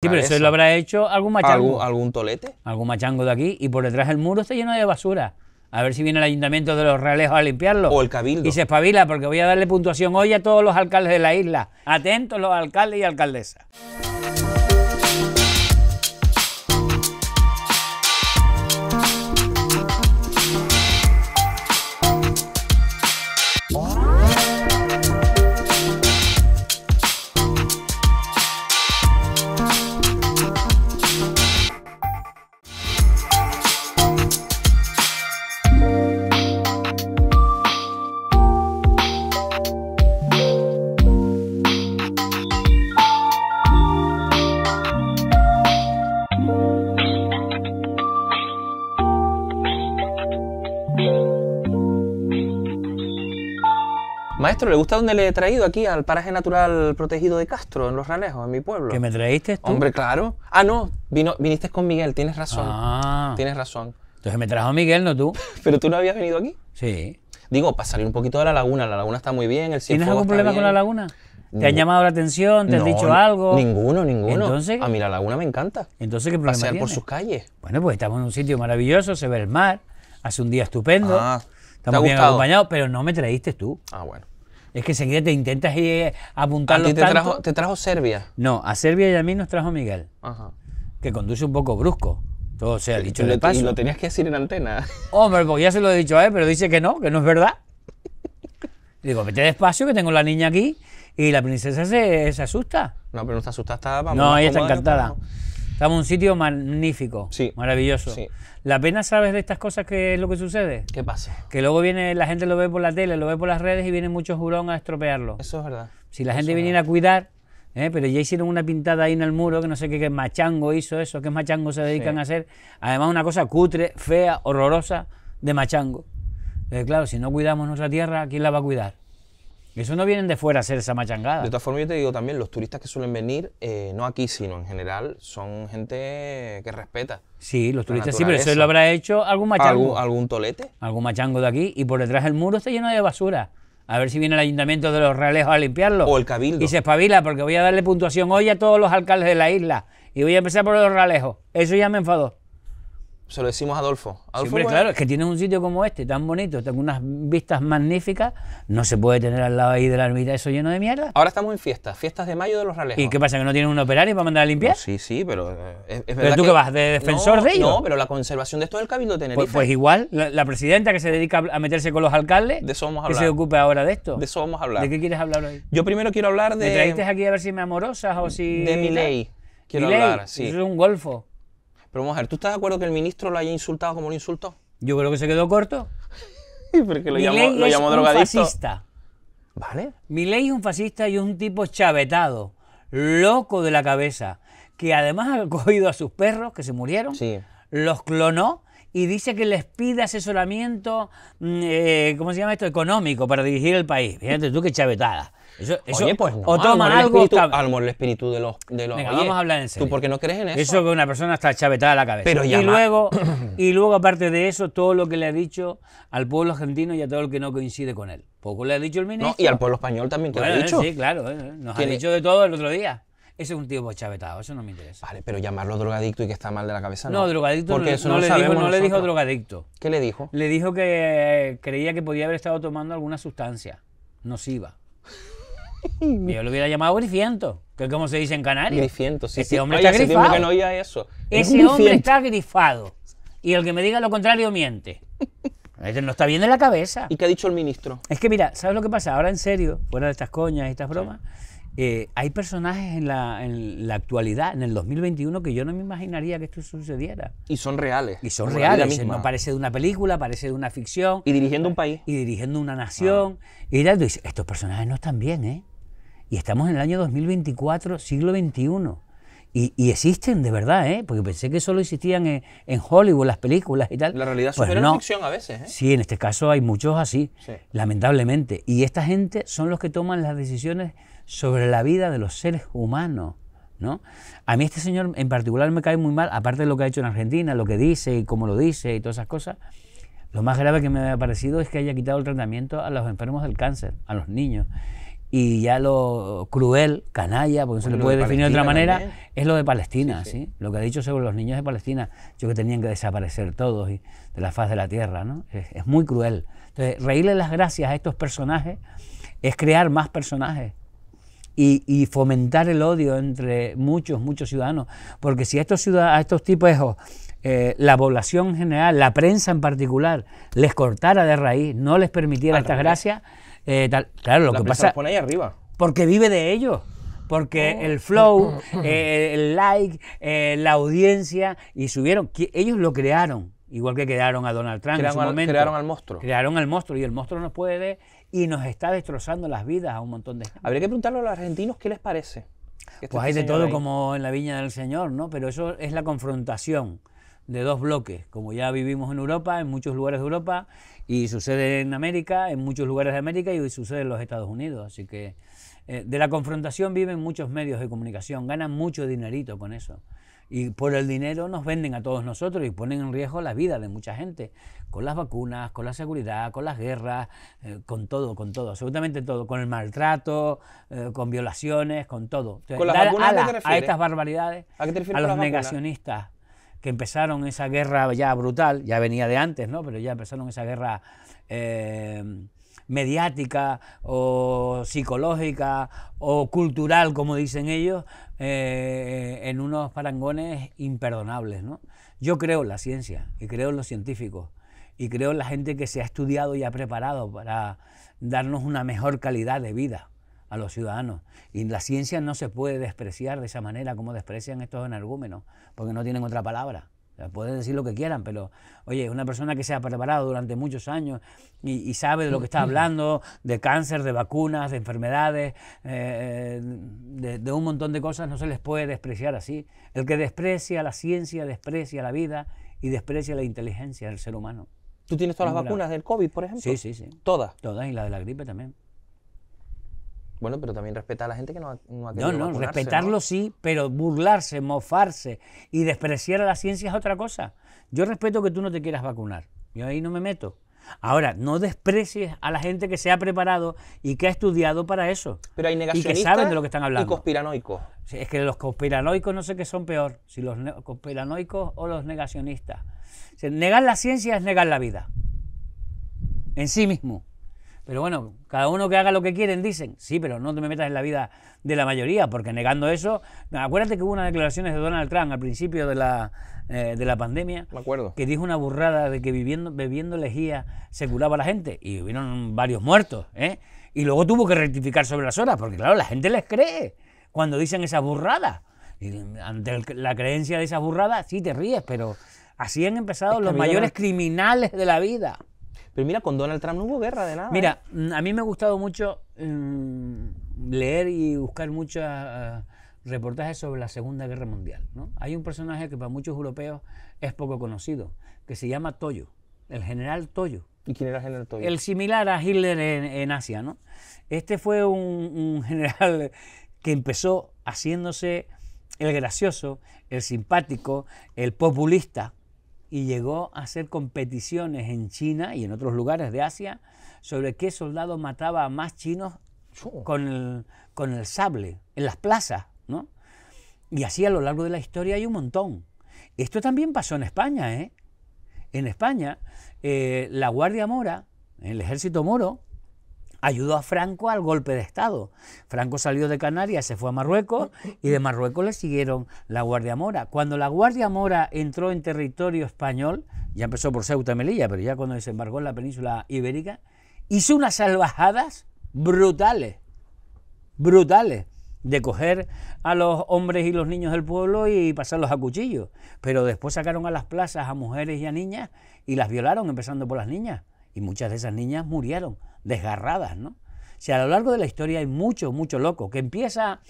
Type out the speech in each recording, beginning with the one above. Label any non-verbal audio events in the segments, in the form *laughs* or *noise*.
Sí, pero eso, lo habrá hecho algún machango. ¿Algún, tolete? Algún machango de aquí. Y por detrás del muro está lleno de basura. A ver si viene el ayuntamiento de los Realejos a limpiarlo. O el cabildo. Y se espabila, porque voy a darle puntuación hoy a todos los alcaldes de la isla. Atentos los alcaldes y alcaldesas. ¿le gusta dónde le he traído aquí? Al paraje natural protegido de Castro, en Los Ranejos, en mi pueblo. ¿Que me traíste tú? Hombre, claro. Ah, no, viniste con Miguel, tienes razón. Ah. Tienes razón. Entonces me trajo a Miguel, no tú. *laughs* ¿Pero tú no habías venido aquí? Sí. Digo, para salir un poquito de la laguna. La laguna está muy bien, el ¿Tienes algún problema con la laguna? ¿Te han llamado la atención? ¿Te has dicho algo? Ninguno, ninguno. Entonces, a mí la laguna me encanta. Entonces, ¿qué problema Pasear por sus calles. Bueno, pues estamos en un sitio maravilloso, se ve el mar, hace un día estupendo. Ah, estamos bien acompañados, pero no me traíste tú. Ah, bueno. Es que enseguida te intentas ir apuntando eh, apuntar ¿A ti te trajo, te trajo Serbia? No, a Serbia y a mí nos trajo Miguel. Ajá. Que conduce un poco brusco. Todo sea dicho de paso. Y lo tenías que decir en antena. Hombre, porque ya se lo he dicho a él, pero dice que no, que no es verdad. Digo, vete despacio que tengo la niña aquí y la princesa se, se asusta. No, pero no está asustada, está... Vamos, no, ella está encantada. Estamos en un sitio magnífico, maravilloso. La pena, ¿sabes de estas cosas que es lo que sucede? ¿Qué pasa? Que luego viene, la gente lo ve por la tele, lo ve por las redes y vienen muchos jurón a estropearlo. Eso es verdad. Si la gente viniera a cuidar, ¿eh? pero ya hicieron una pintada ahí en el muro, que no sé qué, qué machango hizo eso, qué machango se dedican a hacer. Además, una cosa cutre, fea, horrorosa de machango. Eh, claro, si no cuidamos nuestra tierra, ¿quién la va a cuidar? Eso no vienen de fuera a hacer esa machangada. De todas formas, yo te digo también, los turistas que suelen venir, eh, no aquí, sino en general, son gente que respeta. Sí, los turistas sí, pero eso lo habrá hecho algún machango. ¿Algún, tolete? Algún machango de aquí. Y por detrás del muro está lleno de basura. A ver si viene el ayuntamiento de los realejos a limpiarlo. O el cabildo. Y se espabila, porque voy a darle puntuación hoy a todos los alcaldes de la isla. Y voy a empezar por los realejos. Eso ya me enfadó se lo decimos a Adolfo. Adolfo claro, es que tienes un sitio como este, tan bonito, con unas vistas magníficas, no se puede tener al lado ahí de la ermita eso lleno de mierda. Ahora estamos en fiestas, fiestas de mayo de los ralejos. ¿Y qué pasa, que no tienen un operario para mandar a limpiar? sí, sí, pero... Eh, es, es ¿Pero tú qué vas? ¿De defensor de ellos? No, pero la conservación de esto es el Cabildo de Tenerife. Pues, pues igual, la, presidenta que se dedica a meterse con los alcaldes, de eso vamos a hablar. que se ocupe ahora de esto. De eso vamos a hablar. ¿De qué quieres hablar hoy? Yo primero quiero hablar de... ¿Me trajiste aquí a ver si me amorosas o si...? De mi ley. Quiero hablar, es un golfo vamos ¿tú estás de acuerdo que el ministro lo haya insultado como lo insultó? Yo creo que se quedó corto. *laughs* Porque lo llamó, lo llamó drogadicto. Fascista. ¿Vale? ley es un fascista y un tipo chavetado, loco de la cabeza, que además ha *laughs* cogido a sus perros que se murieron, los clonó y dice que les pide asesoramiento, mm, eh, ¿cómo se llama esto? Económico para dirigir el país. Fíjate tú qué chavetada. Eso, Oye, pues no, o toman algo. el espíritu de los. De vamos a hablar en serio. ¿Tú por qué no crees en eso? Eso que una persona está chavetada a la cabeza. y, luego, *clears throat* y luego, aparte de eso, todo lo que le ha dicho al pueblo argentino y a todo lo que no coincide con él. Poco le ha dicho el ministro. No, y al pueblo español también ha dicho. Sí, claro. Eh, eh. nos ha dicho de todo el otro día. Ese es un tipo pues, chavetado, eso no me interesa. Vale, pero llamarlo drogadicto y que está mal de la cabeza no. drogadicto Porque no le dijo drogadicto. ¿Qué le dijo? Le dijo que eh, creía que podía haber estado tomando alguna sustancia nociva yo lo hubiera llamado grifiento, que es como se dice en Canarias. Grifiento, sí. Este Ese hombre está grifado. Que no eso. Ese hombre está grifado. Y el que me diga lo contrario miente. Este no está bien en la cabeza. ¿Y qué ha dicho el ministro? Es que mira, ¿sabes lo que pasa? Ahora en serio, fuera de estas coñas y estas bromas, eh, hay personajes en la, actualidad, en el 2021, que yo no me imaginaría que esto sucediera. Y son reales. Y son reales. No parece de una película, parece de una ficción. Y dirigiendo un país. Y dirigiendo una nación. Ah. Y estos personajes no están bien, ¿eh? Y estamos en el año 2024, siglo XXI. Y, existen de verdad, ¿eh? porque pensé que solo existían en, Hollywood las películas y tal. La realidad pues supera no. la ficción a veces. ¿eh? Sí, en este caso hay muchos así, lamentablemente. Y esta gente son los que toman las decisiones sobre la vida de los seres humanos. ¿no? A mí este señor en particular me cae muy mal, aparte de lo que ha hecho en Argentina, lo que dice y cómo lo dice y todas esas cosas. Lo más grave que me ha parecido es que haya quitado el tratamiento a los enfermos del cáncer, a los niños. Y ya lo cruel, canalla, porque se le puede definir de otra manera, es lo de Palestina, sí, Lo que ha dicho sobre los niños de Palestina, yo que tenían que desaparecer todos de la faz de la tierra, ¿no? es muy cruel. Entonces, reírle las gracias a estos personajes es crear más personajes y, fomentar el odio entre muchos, muchos ciudadanos. Porque si a estos, ciudad a estos tipos, eh, la población en general, la prensa en particular, les cortara de raíz, no les permitiera ah, estas gracias, eh, claro, lo que pasa... Los pone ahí arriba. Porque vive de ellos porque oh. el flow, *laughs* eh, el like, eh, la audiencia, y subieron. Ellos lo crearon, igual que crearon a Donald Trump crearon al, monstruo. Crearon al monstruo, y el monstruo no puede y nos está destrozando las vidas a un montón de gente. Habría que preguntarle a los argentinos qué les parece. Este pues hay de todo como en la Viña del Señor, ¿no? Pero eso es la confrontación de dos bloques, como ya vivimos en Europa, en muchos lugares de Europa, y sucede en América, en muchos lugares de América, y hoy sucede en los Estados Unidos. Así que eh, de la confrontación viven muchos medios de comunicación, ganan mucho dinerito con eso. Y por el dinero nos venden a todos nosotros y ponen en riesgo la vida de mucha gente, con las vacunas, con la seguridad, con las guerras, eh, con todo, con todo, absolutamente todo, con el maltrato, eh, con violaciones, con todo. ¿Con las vacunas, a, estas barbaridades, a, los negacionistas que empezaron esa guerra ya brutal, ya venía de antes, ¿no? Pero ya empezaron esa guerra... Eh, mediática o psicológica o cultural, como dicen ellos, eh, en unos parangones imperdonables. ¿no? Yo creo en la ciencia y creo en los científicos y creo en la gente que se ha estudiado y ha preparado para darnos una mejor calidad de vida a los ciudadanos. Y la ciencia no se puede despreciar de esa manera como desprecian estos energúmenos, porque no tienen otra palabra. Pueden decir lo que quieran, pero oye, una persona que se ha preparado durante muchos años y, sabe de lo que está hablando, de cáncer, de vacunas, de enfermedades, eh, eh, de, un montón de cosas, no se les puede despreciar así. El que desprecia la ciencia, desprecia la vida y desprecia la inteligencia del ser humano. ¿Tú tienes todas las vacunas del COVID, por ejemplo? Sí, sí, sí. ¿Todas? Todas y la de la gripe también. Bueno, pero también respetar a la gente que no ha, no No, no, respetarlo sí, pero burlarse, mofarse y despreciar a la ciencia es otra cosa. Yo respeto que tú no te quieras vacunar. Yo ahí no me meto. Ahora, no desprecies a la gente que se ha preparado y que ha estudiado para eso. Pero hay negacionistas y que de lo que están hablando. conspiranoicos. Es que los conspiranoicos no sé qué son peor, si los conspiranoicos o los negacionistas. negar la ciencia es negar la vida. En sí mismo. Pero bueno, cada uno que haga lo que quieren, dicen. Sí, pero no te metas en la vida de la mayoría, porque negando eso. Acuérdate que hubo unas declaraciones de Donald Trump al principio de la, eh, de la pandemia. Que dijo una burrada de que viviendo, bebiendo lejía se curaba a la gente. Y hubieron varios muertos, ¿eh? Y luego tuvo que rectificar sobre las horas, porque claro, la gente les cree cuando dicen esas burradas. Y ante la creencia de esa burradas, sí te ríes, pero así han empezado los mayores criminales de la vida. Pero mira, con Donald Trump no hubo guerra de nada. Mira, ¿eh? mm, a mí me ha gustado mucho mm, leer y buscar muchos ah, reportajes sobre la Segunda Guerra Mundial. Hay un personaje que para muchos europeos es poco conocido, que se llama Toyo, el general Toyo. ¿Y quién era el general Toyo? El similar a Hitler en, Asia. ¿no? Este fue un, un *laughs* general que empezó haciéndose el gracioso, el simpático, el populista, y llegó a hacer competiciones en China y en otros lugares de Asia sobre qué soldado mataba a más chinos con el, sable, en las plazas, ¿no? Y así a lo largo de la historia hay un montón. Esto también pasó en España, ¿eh? En España, eh, la Guardia Mora, el ejército moro, ayudó a Franco al golpe de Estado. Franco salió de Canarias, se fue a Marruecos y de Marruecos le siguieron la Guardia Mora. Cuando la Guardia Mora entró en territorio español, ya empezó por Ceuta y Melilla, pero ya cuando desembarcó en la península ibérica, hizo unas salvajadas brutales, brutales de coger a los hombres y los niños del pueblo y pasarlos a cuchillo. Pero después sacaron a las plazas a mujeres y a niñas y las violaron, empezando por las niñas. Y muchas de esas niñas murieron, desgarradas, ¿no? O sea, a lo largo de la historia hay mucho, mucho loco, que empieza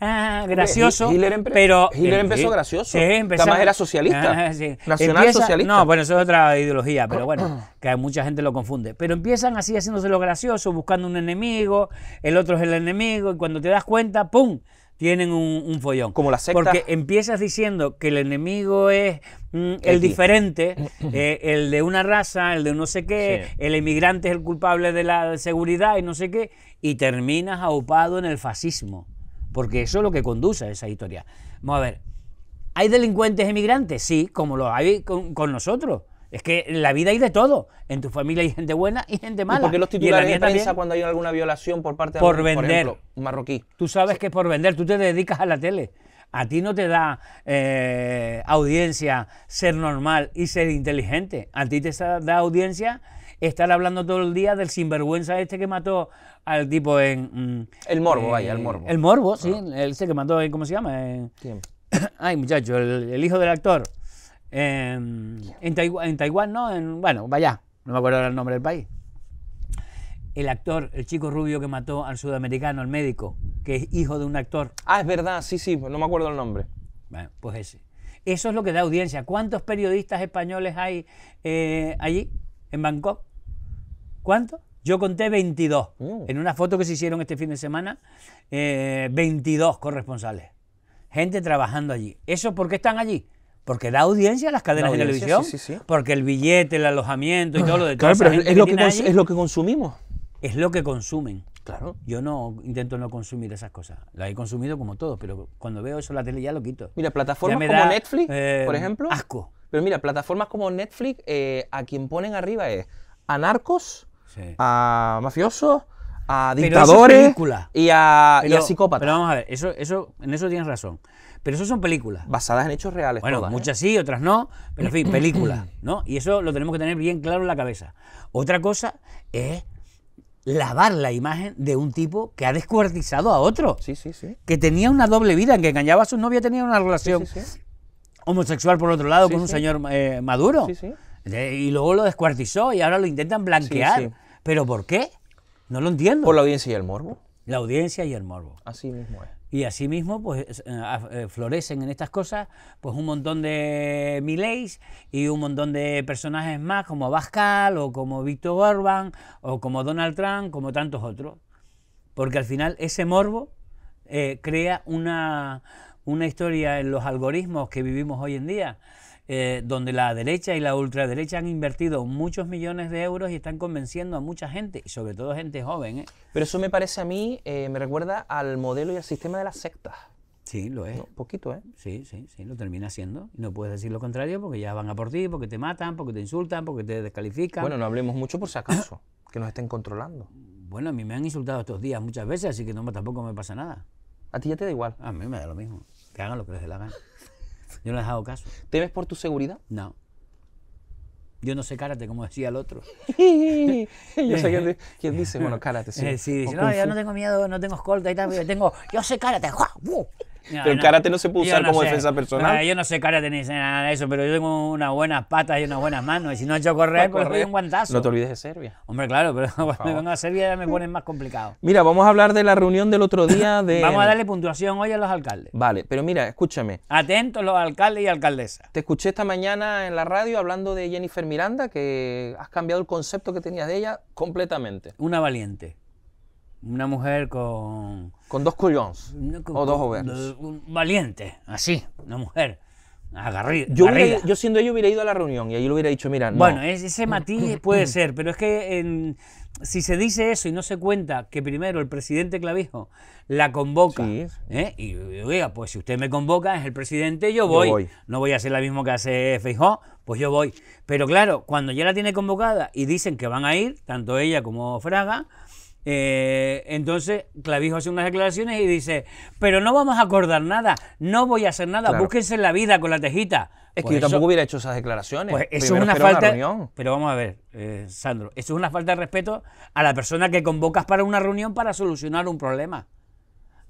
ah, gracioso. pero, Hitler eh, empezó gracioso. Además era socialista. Ah, Nacional socialista. No, bueno, eso es otra ideología, pero bueno, *clears throat* que mucha gente lo confunde. Pero empiezan así haciéndose lo gracioso, buscando un enemigo, el otro es el enemigo, y cuando te das cuenta, ¡pum! tienen un, follón. Porque empiezas diciendo que el enemigo es mm, el diferente, *clears throat* eh, el de una raza, el de no sé qué, el inmigrante es el culpable de la seguridad y no sé qué, y terminas aupado en el fascismo. Porque eso es lo que conduce a esa historia. Vamos a ver. ¿Hay delincuentes emigrantes? Sí, como lo hay con nosotros. Es que en la vida hay de todo. En tu familia hay gente buena y gente mala. ¿Y ¿Por qué los prensa cuando hay alguna violación por parte de por Por ejemplo, marroquí? Tú sabes que que por vender, tú te dedicas a la tele. A ti no te da eh, audiencia ser normal y ser inteligente. A ti te da audiencia estar hablando todo el día del sinvergüenza este que mató al tipo en... Mm, el morbo, eh, vaya, el morbo. El morbo, sí. Ah. El que mató, ¿cómo se llama? ¿Quién? *clears throat* Ay, muchacho, el hijo del actor. En, en, Taiwán, ¿no? bueno, vaya, no me acuerdo ahora el nombre del país. El actor, el chico rubio que mató al sudamericano, el médico, que es hijo de un actor. Ah, es verdad, sí, sí, no me acuerdo el nombre. Bueno, pues ese. Eso es lo que da audiencia. ¿Cuántos periodistas españoles hay eh, allí, en Bangkok? ¿Cuántos? Yo conté 22. Mm. En una foto que se hicieron este fin de semana, 22 eh, corresponsales. Gente trabajando allí. ¿Eso por qué están allí? Porque da audiencia a las cadenas de televisión. Porque el billete, el alojamiento y ah. todo lo de todo. Claro, pero es, lo que consumimos. Es lo que consumen. Claro. Yo no intento no consumir esas cosas. Las he consumido como todos, pero cuando veo eso en la tele ya lo quito. Mira, plataformas como Netflix, por eh, ejemplo. Asco. Pero mira, plataformas como Netflix, eh, a quien ponen arriba es a narcos, a mafiosos, a dictadores y a, y, a, psicópatas. Pero vamos a ver, eso, eso, en eso tienes razón. Pero eso son películas. Basadas en hechos reales. Bueno, ¿eh? muchas sí, otras no, pero en fin, películas, ¿no? Y eso lo tenemos que tener bien claro en la cabeza. Otra cosa es lavar la imagen de un tipo que ha descuartizado a otro. Sí, sí, sí. Que tenía una doble vida, en que engañaba a su novia, tenía una relación homosexual por otro lado con un señor eh, Sí, maduro. Y luego lo descuartizó y ahora lo intentan blanquear. ¿Pero por qué? No lo entiendo. Por la audiencia y el morbo. La audiencia y el morbo. Así mismo es. Y asimismo, pues eh, eh, florecen en estas cosas pues un montón de Mileys y un montón de personajes más como Pascal o como Víctor Orban o como Donald Trump, como tantos otros. Porque al final ese morbo eh, crea una historia en los algoritmos que vivimos hoy en día eh, donde la derecha y la ultraderecha han invertido muchos millones de euros y están convenciendo a mucha gente, y sobre todo gente joven. ¿eh? Pero eso me parece a mí, eh, me recuerda al modelo y al sistema de las sectas. Sí, lo es. Un poquito, ¿eh? Sí, sí, sí, lo termina siendo. No puedes decir lo contrario porque ya van a por ti, porque te matan, porque te insultan, porque te descalifican. Bueno, no hablemos mucho por si acaso, *coughs* que nos estén controlando. Bueno, a mí me han insultado estos días muchas veces, así que tampoco me pasa nada. A ti ya te da igual. A mí me da lo mismo. Que hagan lo que les dé la gana. *laughs* Yo no les hago caso. ¿Temes por tu seguridad? No. Yo no sé karate, como decía el otro. *laughs* yo sé quién, dice, bueno, karate, sí. *laughs* Eh, sí dice, no, yo no tengo miedo, no tengo escolta y tal, yo tengo, yo sé karate, pero el karate no se puede usar como defensa personal. Ah, yo no sé karate ni nada de eso, pero yo tengo unas buenas patas y unas buenas manos. Y si no he hecho *laughs* correr, pues doy un guantazo. No te olvides de Serbia. Hombre, claro, pero *laughs* cuando me vengo a Serbia ya me ponen más complicado. Mira, vamos a hablar de la reunión del otro día *laughs* de... vamos a darle puntuación hoy a los alcaldes. Vale, pero mira, escúchame. Atentos los alcaldes y alcaldesas. Te escuché esta mañana en la radio hablando de Jennifer Miranda, que has cambiado el concepto que tenías de ella completamente. Una valiente. Una mujer con con dos cullones. o dos jóvenes Valiente, así, una mujer. Agarrida. Yo, yo siendo hubiera ido a la reunión y ahí lo hubiera dicho, mira, Bueno, ese matiz *clears throat* puede ser, pero es que en, si se dice eso y no se cuenta que primero el presidente Clavijo la convoca, ¿eh? y oiga, pues si usted me convoca, es el presidente, yo voy. No voy a hacer la mismo que hace Feijó, pues yo voy. Pero claro, cuando ya la tiene convocada y dicen que van a ir, tanto ella como Fraga, eh, entonces, Clavijo hace unas declaraciones y dice, pero no vamos a acordar nada, no voy a hacer nada, búsquense la vida con la tejita. Es que pues yo tampoco hubiera hecho esas declaraciones. Pues es una falta. pero vamos a ver, eh, Sandro, eso es una falta de respeto a la persona que convocas para una reunión para solucionar un problema.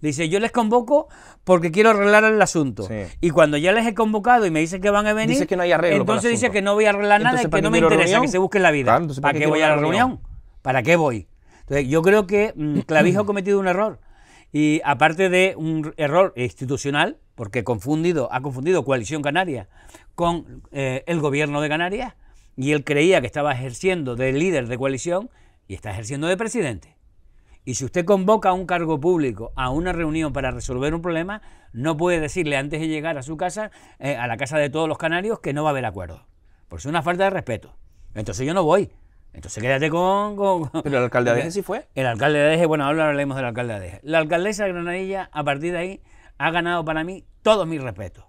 Dice, yo les convoco porque quiero arreglar el asunto. Y cuando ya les he convocado y me dicen que van a venir, entonces dice que no voy a arreglar nada y que no me interesa que se busquen la vida. ¿para, qué voy a la reunión? ¿Para qué voy? Entonces, yo creo que mm, *clears throat* Clavijo ha cometido un error. Y aparte de un error institucional, porque confundido, ha confundido Coalición Canaria con eh, el gobierno de Canarias, y él creía que estaba ejerciendo de líder de coalición y está ejerciendo de presidente. Y si usted convoca a un cargo público a una reunión para resolver un problema, no puede decirle antes de llegar a su casa, eh, a la casa de todos los canarios, que no va a haber acuerdo. Por eso es una falta de respeto. Entonces yo no voy. Entonces quédate con, Pero el alcalde de Adeje sí fue. El alcalde de Adeje, bueno, ahora hablaremos del alcalde de Adeje. La alcaldesa de Granadilla, a partir de ahí, ha ganado para mí todo mi respeto.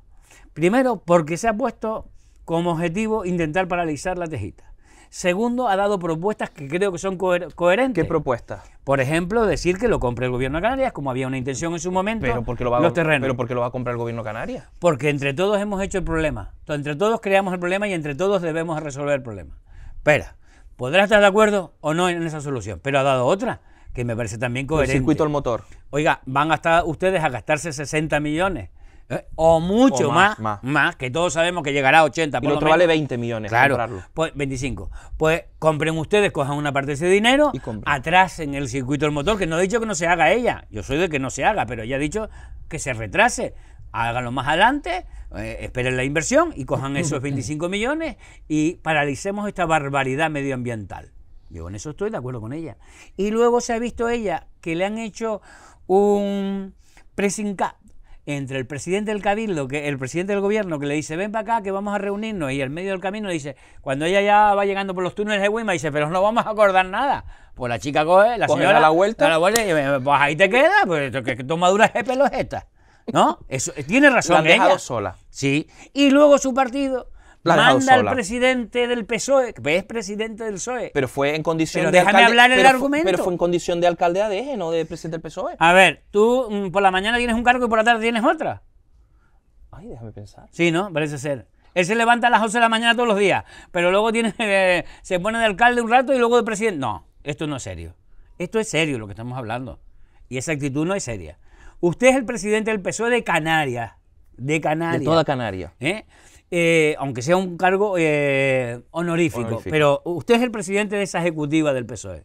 Primero, porque se ha puesto como objetivo intentar paralizar la tejita. Segundo, ha dado propuestas que creo que son coherentes. ¿Qué propuestas? Por ejemplo, decir que lo compre el gobierno de Canarias, como había una intención en su momento, ¿Pero los terrenos. ¿Pero porque lo va a comprar el gobierno de Canarias? Porque entre todos hemos hecho el problema. Entre todos creamos el problema y entre todos debemos resolver el problema. Espera, ¿Podrá estar de acuerdo o no en esa solución, pero ha dado otra que me parece también coherente. El circuito al motor. Oiga, van a estar ustedes a gastarse 60 millones. ¿Eh? O mucho más, más, que todos sabemos que llegará a 80. Y otro vale 20 millones. Claro, pues 25. Pues compren ustedes, cojan una parte de ese dinero, y atrasen el circuito del motor, que no he dicho que no se haga ella. Yo soy de que no se haga, pero ella ha dicho que se retrase háganlo más adelante, eh, esperen la inversión y cojan *laughs* esos 25 millones y paralicemos esta barbaridad medioambiental. Yo en eso estoy de acuerdo con ella. Y luego se ha visto ella que le han hecho un pressing cap entre el presidente del cabildo, que el presidente del gobierno que le dice, ven para acá que vamos a reunirnos, y el medio del camino le dice, cuando ella ya va llegando por los túneles de Wima, dice, pero no vamos a acordar nada. Pues la chica coge, la señora... Da la vuelta. pues ahí te queda, pues qué tomadura de pelo es esta. ¿No? Eso, eh, tiene razón. La sola. Sí. Y luego su partido manda al presidente del PSOE, que es presidente del PSOE. Pero fue en condición de déjame alcalde, hablar el argumento. pero fue en condición de alcalde no de presidente del PSOE. A ver, tú mm, por la mañana tienes un cargo y por la tarde tienes otra. Ay, déjame pensar. Sí, ¿no? Parece ser. Él se levanta a las 11 de la mañana todos los días, pero luego tiene, *laughs* eh, se pone de alcalde un rato y luego de presidente. No, esto no es serio. Esto es serio lo que estamos hablando. Y esa actitud no es seria. Usted es el presidente del PSOE de Canarias. De Canarias. De toda Canarias. ¿Eh? Eh, aunque sea un cargo eh, honorífico, pero usted es el presidente de esa ejecutiva del PSOE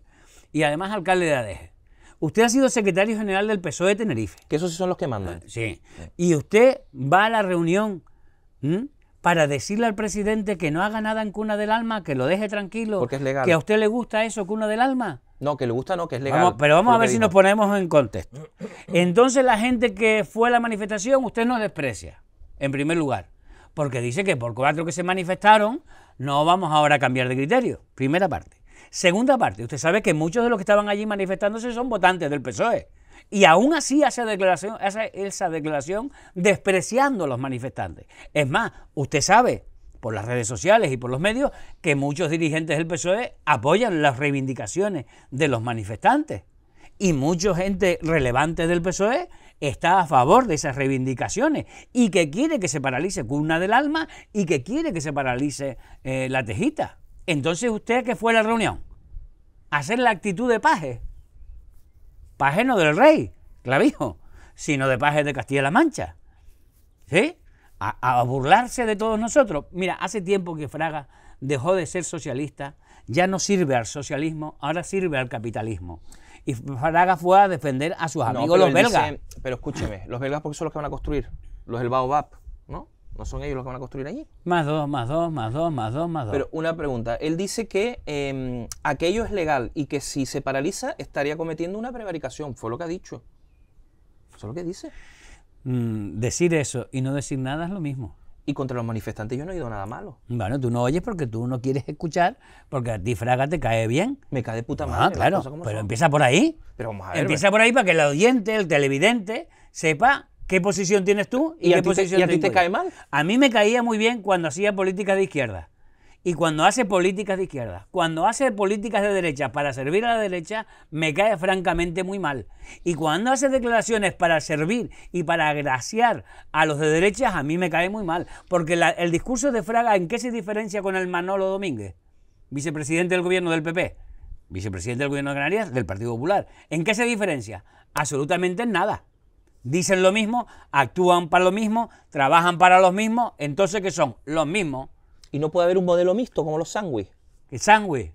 y además alcalde de ADEGE. Usted ha sido secretario general del PSOE de Tenerife. Que esos sí son los que mandan. Ah, sí. Y usted va a la reunión para decirle al presidente que no haga nada en Cuna del Alma, que lo deje tranquilo. Porque Que a usted le gusta eso, Cuna del Alma. No, que le gusta no, que es legal. pero vamos a ver si nos ponemos en contexto. Entonces la gente que fue a la manifestación, usted nos desprecia, en primer lugar, porque dice que por cuatro que se manifestaron, no vamos ahora a cambiar de criterio. Primera parte. Segunda parte, usted sabe que muchos de los que estaban allí manifestándose son votantes del PSOE. Y aún así hace esa declaración despreciando a los manifestantes. Es más, usted sabe por las redes sociales y por los medios que muchos dirigentes del PSOE apoyan las reivindicaciones de los manifestantes. Y mucha gente relevante del PSOE está a favor de esas reivindicaciones y que quiere que se paralice Cuna del Alma y que quiere que se paralice eh, la Tejita. Entonces, ¿usted qué fue a la reunión? Hacer la actitud de paje. Paje no del rey, clavijo, sino de paje de Castilla-La Mancha. ¿Sí? a, burlarse de todos nosotros. Mira, hace tiempo que Fraga dejó de ser socialista, ya no sirve al socialismo, ahora sirve al capitalismo. Y Fraga fue a defender a sus amigos los belgas. pero escúcheme, los belgas porque son los que van a construir, los del Baobab, ¿no? ¿No son ellos los que van a construir allí? Más dos, más dos, más dos, más dos, más dos. Pero una pregunta, él dice que em, aquello es legal y que si se paraliza estaría cometiendo una prevaricación, fue lo que ha dicho. Eso lo que dice. Mm, decir eso y no decir nada es lo mismo. Y contra los manifestantes yo no he oído nada malo. Bueno, tú no oyes porque tú no quieres escuchar, porque a ti Fraga te cae bien. Me cae puta ah, madre. claro, pero empieza por ahí. Pero Empieza por ahí para que el oyente, el televidente, sepa qué posición tienes tú y, qué posición ¿Y a ti te cae mal? A mí me caía muy bien cuando hacía política de izquierda. Y cuando hace políticas de izquierda, cuando hace políticas de derecha para servir a la derecha, me cae francamente muy mal. Y cuando hace declaraciones para servir y para agraciar a los de derechas, a mí me cae muy mal. Porque el discurso de Fraga, ¿en qué se diferencia con el Manolo Domínguez? Vicepresidente del gobierno del PP, vicepresidente del gobierno de Canarias, del Partido Popular. ¿En qué se diferencia? Absolutamente en nada. Dicen lo mismo, actúan para lo mismo, trabajan para los mismos, entonces que son los mismos y no puede haber un modelo mixto como los sándwiches. El sándwich?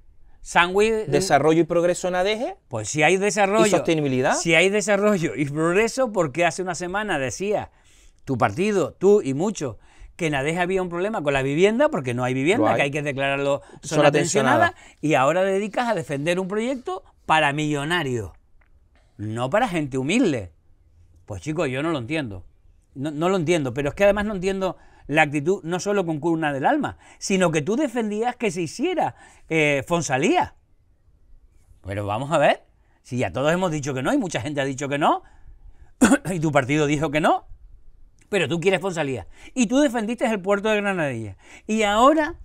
Eh, ¿Desarrollo y progreso en ADG? Pues si hay desarrollo. ¿Y sostenibilidad? Si hay desarrollo y progreso, porque hace una semana decía tu partido, tú y muchos, que en ADG había un problema con la vivienda, porque no hay vivienda, que hay que declararlo zona tensionada, y ahora dedicas a defender un proyecto para millonarios, no para gente humilde. Pues chicos, yo no lo entiendo. No, no lo entiendo, pero es que además no entiendo la actitud no solo concurna del alma, sino que tú defendías que se hiciera eh, Fonsalía. Pero vamos a ver, si ya todos hemos dicho que no y mucha gente ha dicho que no, *coughs* y tu partido dijo que no, pero tú quieres Fonsalía. Y tú defendiste el puerto de Granadilla. Y ahora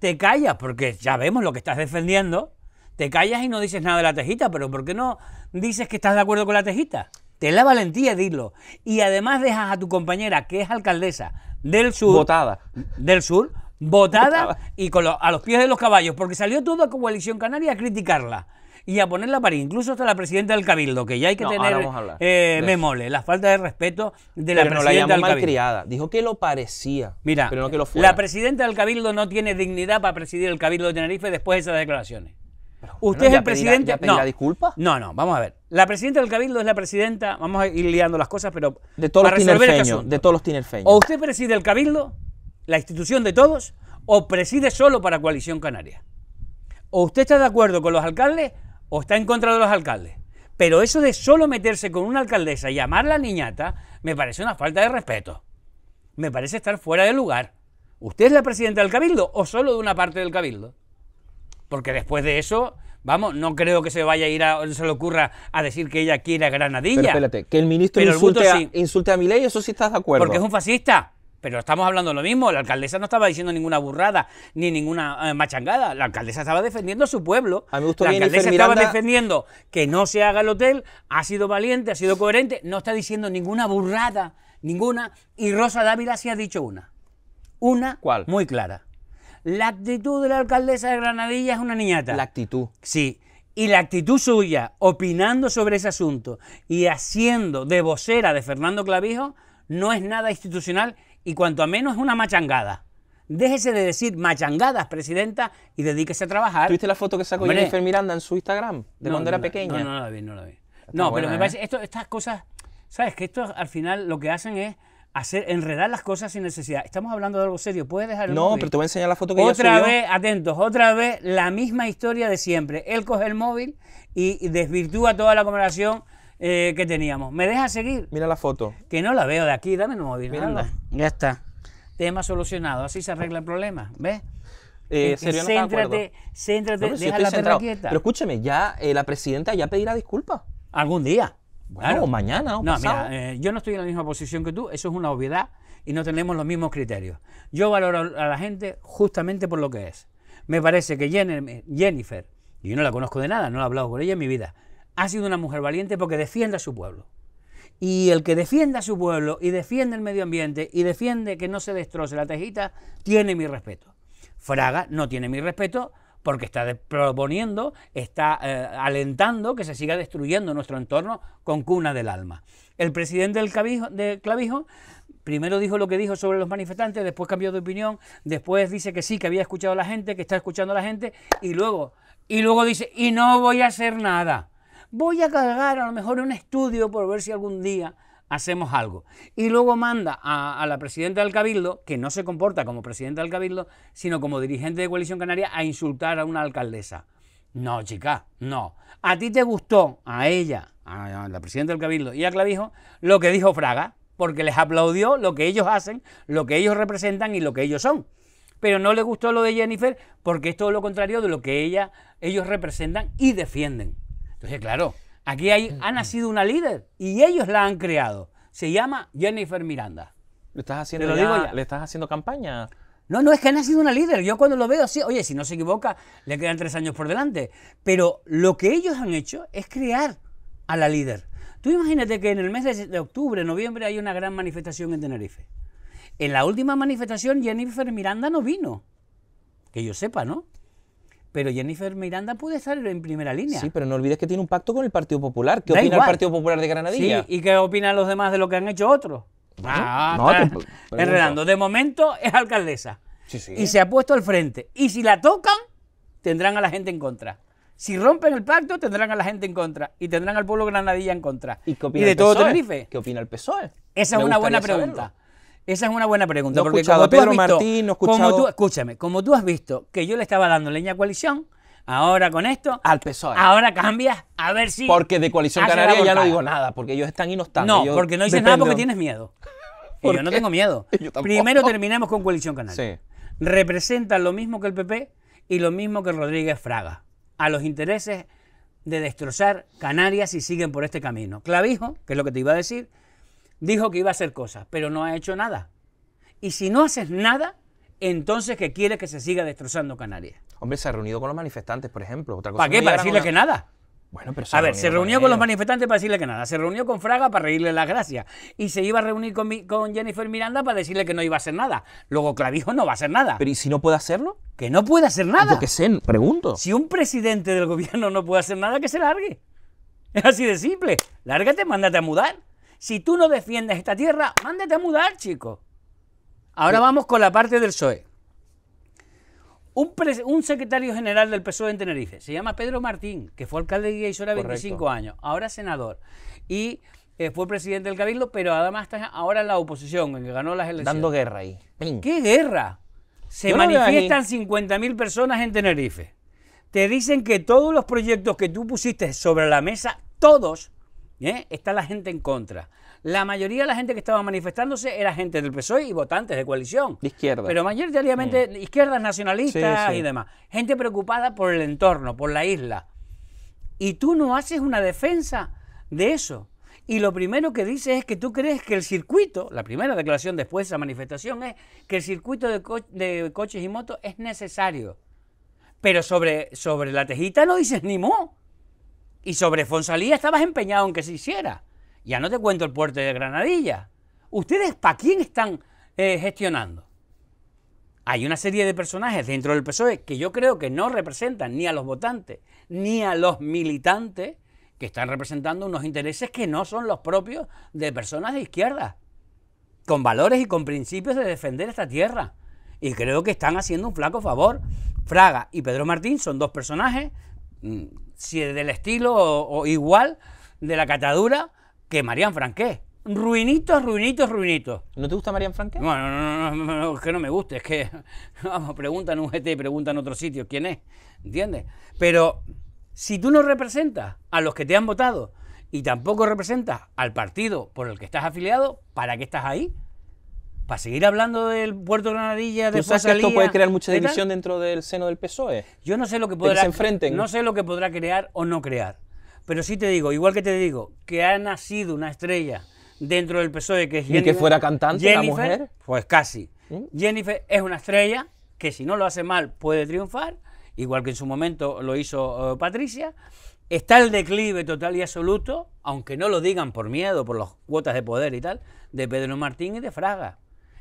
te callas, porque ya vemos lo que estás defendiendo. Te callas y no dices nada de la tejita, pero ¿por qué no dices que estás de acuerdo con la tejita? ...ten la valentía de Y además dejas a tu compañera, que es alcaldesa, del sur. Votada. Del sur, votada, y con a los pies de los caballos, porque salió toda coalición canaria a criticarla y a ponerla para incluso hasta la presidenta del Cabildo, que ya hay que tener eh, memole, la falta de respeto de la pero presidenta la del Malcriada. Dijo que lo parecía, Mira, pero no que lo La presidenta del Cabildo no tiene dignidad para presidir el Cabildo de Tenerife después de esas declaraciones. Usted es el presidente. la disculpa? No, no, vamos a ver. La presidenta del Cabildo es la presidenta, vamos a ir liando las cosas, pero. De todos los resolver este de todos los tinerfeños. O usted preside el Cabildo, la institución de todos, o preside solo para Coalición Canaria. O usted está de acuerdo con los alcaldes, o está en contra de los alcaldes. Pero eso de solo meterse con una alcaldesa y llamarla niñata, me parece una falta de respeto. Me parece estar fuera de lugar. ¿Usted es la presidenta del Cabildo o solo de una parte del Cabildo? porque después de eso, vamos, no creo que se vaya a ir a, se le ocurra a decir que ella quiere Granadilla. Pero espérate, que el ministro insulte, a, mi ley, eso sí estás de acuerdo. Porque es un fascista. Pero estamos hablando lo mismo, la alcaldesa no estaba diciendo ninguna burrada ni ninguna eh, machangada, la alcaldesa estaba defendiendo a su pueblo. A mí me la alcaldesa estaba defendiendo que no se haga el hotel, ha sido valiente, ha sido coherente, no está diciendo ninguna burrada, ninguna, y Rosa Dávila sí ha dicho una. Una ¿Cuál? muy clara. La actitud de la alcaldesa de Granadilla es una niñata. La actitud. Sí. Y la actitud suya, opinando sobre ese asunto y haciendo de vocera de Fernando Clavijo, no es nada institucional y cuanto a menos es una machangada. Déjese de decir machangadas, presidenta, y dedíquese a trabajar. ¿Tuviste la foto que sacó Jennifer Miranda en su Instagram de cuando era pequeña? No, no, no la vi, no la vi. no, pero me ¿eh? parece, esto, estas cosas, ¿sabes? Que esto al final lo que hacen es hacer enredar las cosas sin necesidad. Estamos hablando de algo serio. ¿Puedes dejar el No, pero te voy a enseñar la foto que Otra vez, atentos, otra vez la misma historia de siempre. Él coge el móvil y, desvirtúa toda la conversación eh, que teníamos. ¿Me deja seguir? Mira la foto. Que no la veo de aquí, dame el móvil. Mira, Ya está. Tema solucionado, así se arregla el problema, ¿ves? Eh, eh céntrate, céntrate, deja la perra quieta. Pero escúcheme, ya eh, la presidenta ya pedirá disculpas. Algún día. Bueno, mañana no, Mira, eh, yo no estoy en la misma posición que tú, eso es una obviedad y no tenemos los mismos criterios. Yo valoro a la gente justamente por lo que es. Me parece que eh, Jennifer, y yo no la conozco de nada, no he hablado con ella en mi vida, ha sido una mujer valiente porque defiende a su pueblo. Y el que defienda a su pueblo y defiende el medio ambiente y defiende que no se destroce la tejita, tiene mi respeto. Fraga no tiene mi respeto porque está proponiendo, está eh, alentando que se siga destruyendo nuestro entorno con cuna del alma. El presidente del de Clavijo primero dijo lo que dijo sobre los manifestantes, después cambió de opinión, después dice que sí, que había escuchado a la gente, que está escuchando a la gente, y luego, y luego dice, y no voy a hacer nada. Voy a cargar a lo mejor un estudio por ver si algún día hacemos algo. Y luego manda a, la presidenta del Cabildo, que no se comporta como presidenta del Cabildo, sino como dirigente de Coalición Canaria, a insultar a una alcaldesa. No, chica, no. A ti te gustó, a ella, a la presidenta del Cabildo y a Clavijo, lo que dijo Fraga, porque les aplaudió lo que ellos hacen, lo que ellos representan y lo que ellos son. Pero no le gustó lo de Jennifer porque es todo lo contrario de lo que ella, ellos representan y defienden. Entonces, claro, Aquí hay, ha nacido una líder y ellos la han creado. Se llama Jennifer Miranda. ¿Le estás haciendo, campaña? No, no, es que ha nacido una líder. Yo cuando lo veo así, oye, si no se equivoca, le quedan tres años por delante. Pero lo que ellos han hecho es crear a la líder. Tú imagínate que en el mes de octubre, noviembre, hay una gran manifestación en Tenerife. En la última manifestación, Jennifer Miranda no vino. Que yo sepa, ¿no? pero Jennifer Miranda puede estar en primera línea. Sí, pero no olvides que tiene un pacto con el Partido Popular. ¿Qué opina el Partido Popular de Granadilla? Sí, ¿y qué opinan los demás de lo que han hecho otros? Ah, no, Enredando. De momento es alcaldesa. Sí, sí. Y se ha puesto al frente. Y si la tocan, tendrán a la gente en contra. Si rompen el pacto, tendrán a la gente en contra. Y tendrán al pueblo granadilla en contra. ¿Y, qué opina de todo PSOE? ¿Qué opina el PSOE? Esa es una buena pregunta. Esa es una buena pregunta. porque como tú has visto, Martín, no escúchame, como tú has visto que yo le estaba dando leña a coalición, ahora con esto. Al PSOE. Ahora cambia a ver si. Porque de coalición canaria ya no digo nada, porque ellos están inostantes. No, porque no dices nada porque tienes miedo. *laughs* y yo no tengo miedo. *laughs* Primero terminamos con coalición canaria. Sí. Representan lo mismo que el PP y lo mismo que Rodríguez Fraga. A los intereses de destrozar Canarias si siguen por este camino. Clavijo, que es lo que te iba a decir, dijo que iba a hacer cosas, pero no ha hecho nada. Y si no haces nada, entonces ¿qué quiere que se siga destrozando Canarias. Hombre, se ha reunido con los manifestantes, por ejemplo. Otra cosa ¿Para qué? para decirle que nada. Bueno, pero a ver, se reunió con los manifestantes para decirle que nada, se reunió con Fraga para reírle las gracias y se iba a reunir con, con, Jennifer Miranda para decirle que no iba a hacer nada. Luego Clavijo no va a hacer nada. Pero ¿y si no puede hacerlo? Que no puede hacer nada. Yo qué sé, pregunto. Si un presidente del gobierno no puede hacer nada, que se largue. Es así de simple. Lárgate, mándate a mudar. Si tú no defiendes esta tierra, mándate a mudar, chico. Ahora vamos con la parte del PSOE. Un, secretario general del PSOE en Tenerife, se llama Pedro Martín, que fue alcalde de ahora 25 años, ahora senador. Y eh, fue presidente del Cabildo, pero además está ahora en la oposición, en que ganó las elecciones. Dando guerra ahí. ¿Qué guerra? Se manifiestan 50.000 personas en Tenerife. Te dicen que todos los proyectos que tú pusiste sobre la mesa, todos, ¿Eh? está la gente en contra. La mayoría de la gente que estaba manifestándose era gente del PSOE y votantes de coalición. De izquierda. Pero mayoritariamente mm. izquierdas nacionalistas y demás. Gente preocupada por el entorno, por la isla. Y tú no haces una defensa de eso. Y lo primero que dices es que tú crees que el circuito, la primera declaración después de esa manifestación es que el circuito de, de coches y motos es necesario. Pero sobre, sobre la tejita no dices ni mo. Y sobre Fonsalía estabas empeñado en que se hiciera. Ya no te cuento el puerto de Granadilla. ¿Ustedes para quién están eh, gestionando? Hay una serie de personajes dentro del PSOE que yo creo que no representan ni a los votantes ni a los militantes que están representando unos intereses que no son los propios de personas de izquierda, con valores y con principios de defender esta tierra. Y creo que están haciendo un flaco favor. Fraga y Pedro Martín son dos personajes si es del estilo o, igual de la catadura que Marian Franqué. Ruinitos, ruinitos, ruinitos. ¿No te gusta Marian Franqué? Bueno, no, no, no, es que no me guste es que *laughs* vamos, preguntan un GT y preguntan en otro sitio quién es, ¿entiendes? Pero si tú no representas a los que te han votado y tampoco representas al partido por el que estás afiliado, ¿para qué estás ahí? para seguir hablando del puerto Granadilla, de ¿Tú sabes que esto puede crear mucha división dentro del seno del PSOE? Yo no sé lo que podrá no sé lo que podrá crear o no crear, pero sí te digo, igual que te digo, que ha nacido una estrella dentro del PSOE que es Jennifer. ¿Y que fuera cantante Jennifer, la mujer? Pues casi. ¿Mm? Jennifer es una estrella que si no lo hace mal puede triunfar, igual que en su momento lo hizo eh, Patricia. Está el declive total y absoluto, aunque no lo digan por miedo, por las cuotas de poder y tal, de Pedro Martín y de Fraga.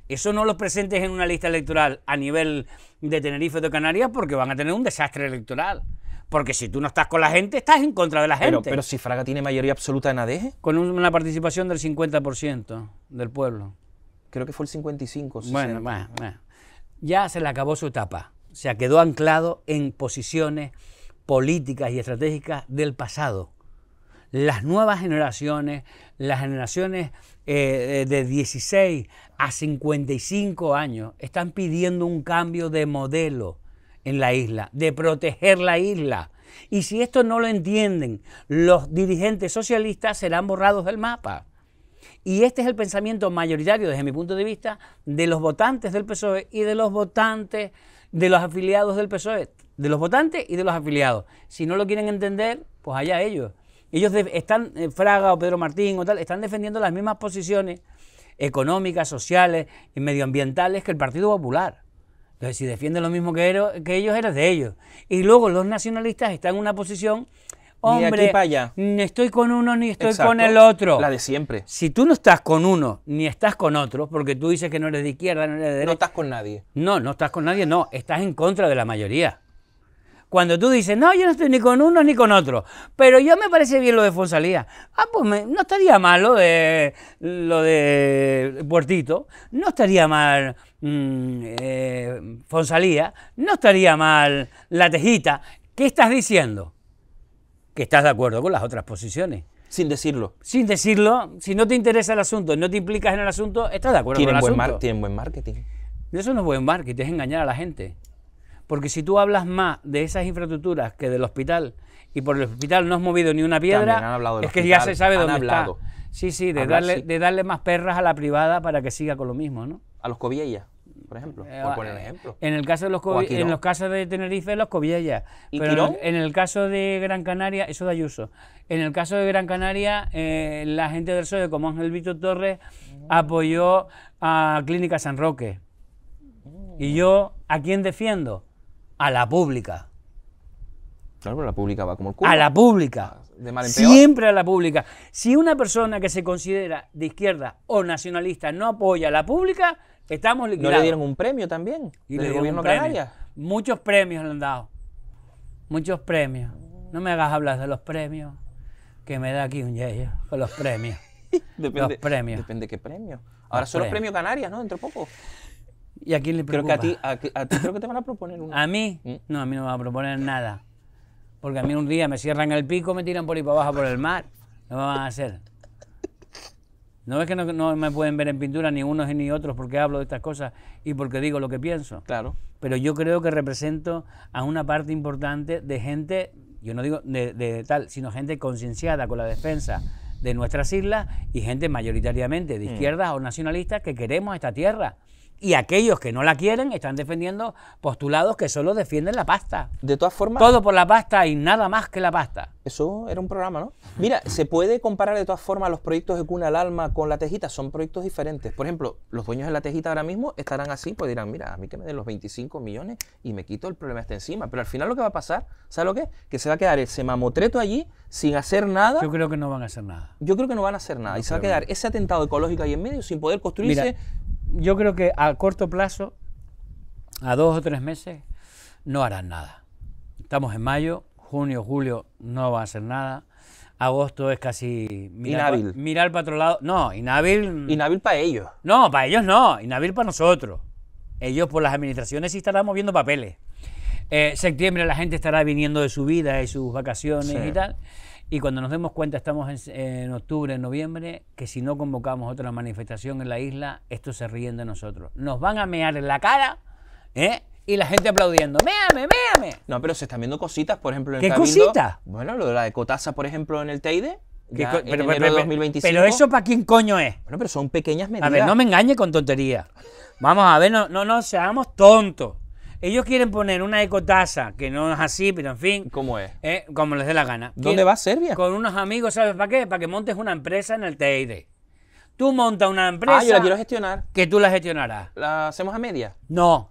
Eso no los presentes en una lista electoral a nivel de Tenerife o de Canarias porque van a tener un desastre electoral. Porque si tú no estás con la gente, estás en contra de la gente. Pero, si Fraga tiene mayoría absoluta en ADEGE. Con una participación del 50% del pueblo. Creo que fue el 55. Bueno, bueno, bueno, ya se le acabó su etapa. Se quedó anclado en posiciones políticas y estratégicas del pasado. Las nuevas generaciones, las generaciones eh, de 16 a 55 años están pidiendo un cambio de modelo en la isla, de proteger la isla. Y si esto no lo entienden, los dirigentes socialistas serán borrados del mapa. Y este es el pensamiento mayoritario, desde mi punto de vista, de los votantes del PSOE y de los votantes de los afiliados del PSOE. De los votantes y de los afiliados. Si no lo quieren entender, pues allá ellos. Ellos están, eh, Fraga o Pedro Martín o tal, están defendiendo las mismas posiciones económicas, sociales y medioambientales que el Partido Popular. Entonces, si defienden lo mismo que, ellos, eres de ellos. Y luego los nacionalistas están en una posición, hombre, ni estoy con uno ni estoy con el otro. La de siempre. Si tú no estás con uno ni estás con otro, porque tú dices que no eres de izquierda, no eres de derecha. No estás con nadie. No, no estás con nadie, no. Estás en contra de la mayoría. Cuando tú dices, no, yo no estoy ni con unos ni con otros, pero yo me parece bien lo de Fonsalía. Ah, pues no estaría mal lo de, lo de Puertito, no estaría mal mm, eh, Fonsalía, no estaría mal La Tejita. ¿Qué estás diciendo? Que estás de acuerdo con las otras posiciones. Sin decirlo. Sin decirlo, si no te interesa el asunto, no te implicas en el asunto, estás de acuerdo con el buen asunto. Tienen buen marketing. Eso no es buen marketing, es engañar a la gente. Porque si tú hablas más de esas infraestructuras que del hospital, y por el hospital no has movido ni una piedra, es que ya se sabe dónde está. Sí, sí de, darle, de darle más perras a la privada para que siga con lo mismo, ¿no? A los cobillas por ejemplo, eh, por ah, En el caso de los en los casos de Tenerife, los Coviella. Pero en el caso de Gran Canaria, eso de Ayuso. En el caso de Gran Canaria, eh, la gente del PSOE, como Ángel Víctor Torres, apoyó a Clínica San Roque. Y yo, ¿a quién defiendo? a la pública. Claro, pero la pública va como el culo. A la pública. Ah, de mal en Siempre a la pública. Si una persona que se considera de izquierda o nacionalista no apoya a la pública, estamos liquidados. ¿No le dieron un premio también? ¿Y el gobierno Canarias? Muchos premios le han dado. Muchos premios. No me hagas hablar de los premios que me da aquí un yeyo con los premios. *laughs* depende, los premios. Depende qué premio. Ahora son los premios Canarias, ¿no? Dentro poco. ¿Y a quién le preocupa? Creo que a ti, a, ti creo que te van a proponer una. ¿A mí? Mm. No, a mí no me van a proponer nada. Porque a mí un día me cierran el pico, me tiran por ahí para abajo por el mar. No me van a hacer. No es que no, me pueden ver en pintura ni unos ni otros porque hablo de estas cosas y porque digo lo que pienso. Claro. Pero yo creo que represento a una parte importante de gente, yo no digo de, tal, sino gente concienciada con la defensa de nuestras islas y gente mayoritariamente de mm. izquierdas o nacionalistas que queremos esta tierra. Y aquellos que no la quieren están defendiendo postulados que solo defienden la pasta. De todas formas. Todo por la pasta y nada más que la pasta. Eso era un programa, ¿no? Mira, se puede comparar de todas formas los proyectos de Cuna al Alma con La Tejita. Son proyectos diferentes. Por ejemplo, los dueños de La Tejita ahora mismo estarán así, pues dirán, mira, a mí que me den los 25 millones y me quito el problema este encima. Pero al final lo que va a pasar, ¿sabes lo que Que se va a quedar ese mamotreto allí sin hacer nada. Yo creo que no van a hacer nada. Yo creo que no van a hacer nada. y se va a quedar ese atentado ecológico ahí en medio sin poder construirse yo creo que a corto plazo, a dos o tres meses, no harán nada. Estamos en mayo, junio, julio no va a hacer nada. Agosto es casi mirar, mirar para otro lado. No, inhábil. Inhábil para ellos. No, para ellos no, inhábil para nosotros. Ellos por las administraciones sí estarán moviendo papeles. Eh, septiembre la gente estará viniendo de su vida y sus vacaciones y tal. Y cuando nos demos cuenta, estamos en, octubre, en noviembre, que si no convocamos otra manifestación en la isla, esto se ríen de nosotros. Nos van a mear en la cara, ¿eh? Y la gente aplaudiendo, ¡méame, méame! No, pero se están viendo cositas, por ejemplo, en el ¿Qué cositas? Bueno, lo de la de Cotaza, por ejemplo, en el Teide. pero, en 2025. pero, eso para quién coño es. Bueno, pero son pequeñas medidas. A ver, no me engañe con tontería. Vamos a ver, no, no seamos tontos. Ellos quieren poner una ecotasa, que no es así, pero en fin. ¿Cómo es? Eh, como les dé la gana. ¿Dónde va Serbia? Con unos amigos, ¿sabes para qué? Para que montes una empresa en el TID. Tú montas una empresa. Ah, yo la quiero gestionar. Que tú la gestionarás. ¿La hacemos a media? No.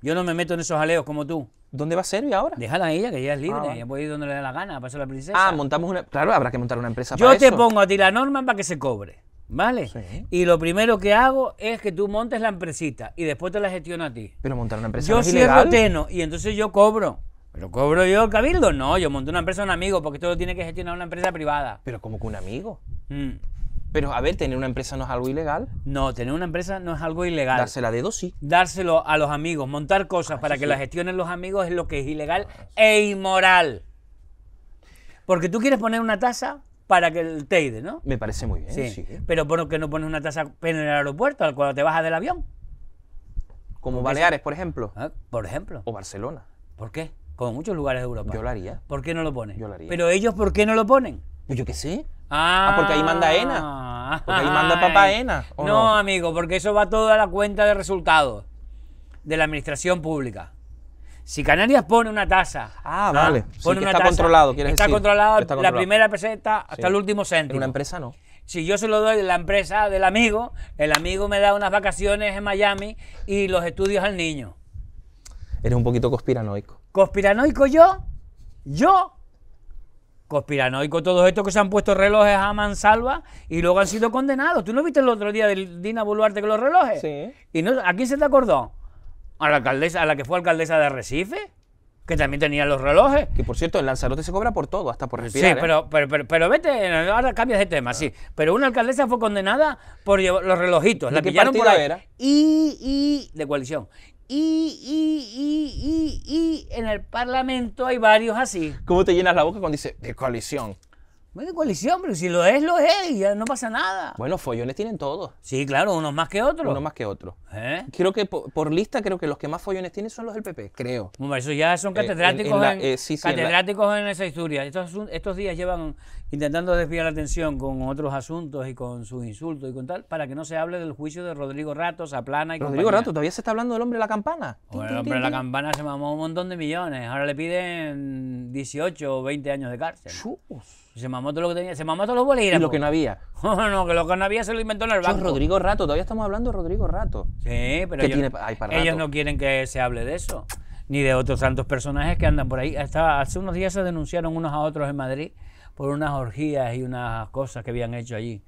Yo no me meto en esos aleos como tú. ¿Dónde va Serbia ahora? Déjala a ella, que ella es libre, ah, ella puede ir donde le dé la gana, para eso la princesa. Ah, montamos una. Claro, habrá que montar una empresa Yo te pongo a ti la norma para que se cobre. ¿Vale? Y lo primero que hago es que tú montes la empresita y después te la gestiono a ti. Pero montar una empresa Yo no es cierro Teno y entonces yo cobro. ¿Pero cobro yo el cabildo? No, yo monto una empresa a un amigo porque todo tiene que gestionar una empresa privada. ¿Pero como que un amigo? Mm. Pero a ver, ¿tener una empresa no es algo ilegal? No, tener una empresa no es algo ilegal. Dársela de dos, sí. Dárselo a los amigos, montar cosas ah, para que la gestionen los amigos es lo que es ilegal e inmoral. Porque tú quieres poner una tasa para que el Teide, ¿no? Me parece muy bien, sí. Pero ¿por qué no pones una tasa en el aeropuerto al cual te bajas del avión? Como Baleares, por ejemplo. Ah, por ejemplo. O Barcelona. ¿Por qué? Como muchos lugares de Europa. Yo lo haría. ¿Por qué no lo ponen? Yo lo haría. Pero ellos, ¿por qué no lo ponen? Pues yo qué sé. Ah. ah, porque ahí manda ENA. Porque ahí manda papá ENA. No, no, amigo, porque eso va todo a la cuenta de resultados de la administración pública. Si Canarias pone una tasa. Ah, vale. una está controlado, está Controlado la primera peseta hasta el último centro. una empresa no. Si yo se lo doy a la empresa del amigo, el amigo me da unas vacaciones en Miami y los estudios al niño. Eres un poquito conspiranoico. ¿Conspiranoico yo? ¿Yo? Conspiranoico todos estos que se han puesto relojes a mansalva y luego han sido condenados. ¿Tú no viste el otro día del Dina Boluarte con los relojes? Sí. ¿Y no, a quién se te acordó? a la alcaldesa, a la que fue alcaldesa de Recife, que también tenía los relojes. Que por cierto, en Lanzarote se cobra por todo, hasta por respirar. Sí, ¿eh? pero, pero, pero, vete, ahora cambias de tema, sí. Ah. Pero una alcaldesa fue condenada por los relojitos. La que pillaron por ahí. Era? Y, y, de coalición. Y, y, y, y, y en el Parlamento hay varios así. ¿Cómo te llenas la boca cuando dice de coalición? Bueno, coalición, pero si lo es, lo es, y ya no pasa nada. Bueno, follones tienen todos. Sí, claro, unos más que otros. Unos más que otros. ¿Eh? Creo que por, lista, creo que los que más follones tienen son los del PP, creo. Bueno, eso ya son eh, catedráticos en, eh, catedráticos en, esa historia. Estos, días llevan intentando desviar la atención con otros asuntos y con sus insultos y con tal, para que no se hable del juicio de Rodrigo a plana y Rodrigo Ratos, Rato, todavía se está hablando del hombre de la campana. Bueno, el hombre de la campana se mamó un montón de millones. Ahora le piden 18 o 20 años de cárcel. Se mamó todo lo que tenía, se mamó todos los Y lo que no había. *laughs* no, que lo que no había se lo inventó en el banco. Rodrigo Rato, todavía estamos hablando de Rodrigo Rato. Sí, pero ellos, no quieren que se hable de eso, ni de otros tantos personajes que andan por ahí. Hasta hace unos días se denunciaron unos a otros en Madrid por unas orgías y unas cosas que habían hecho allí.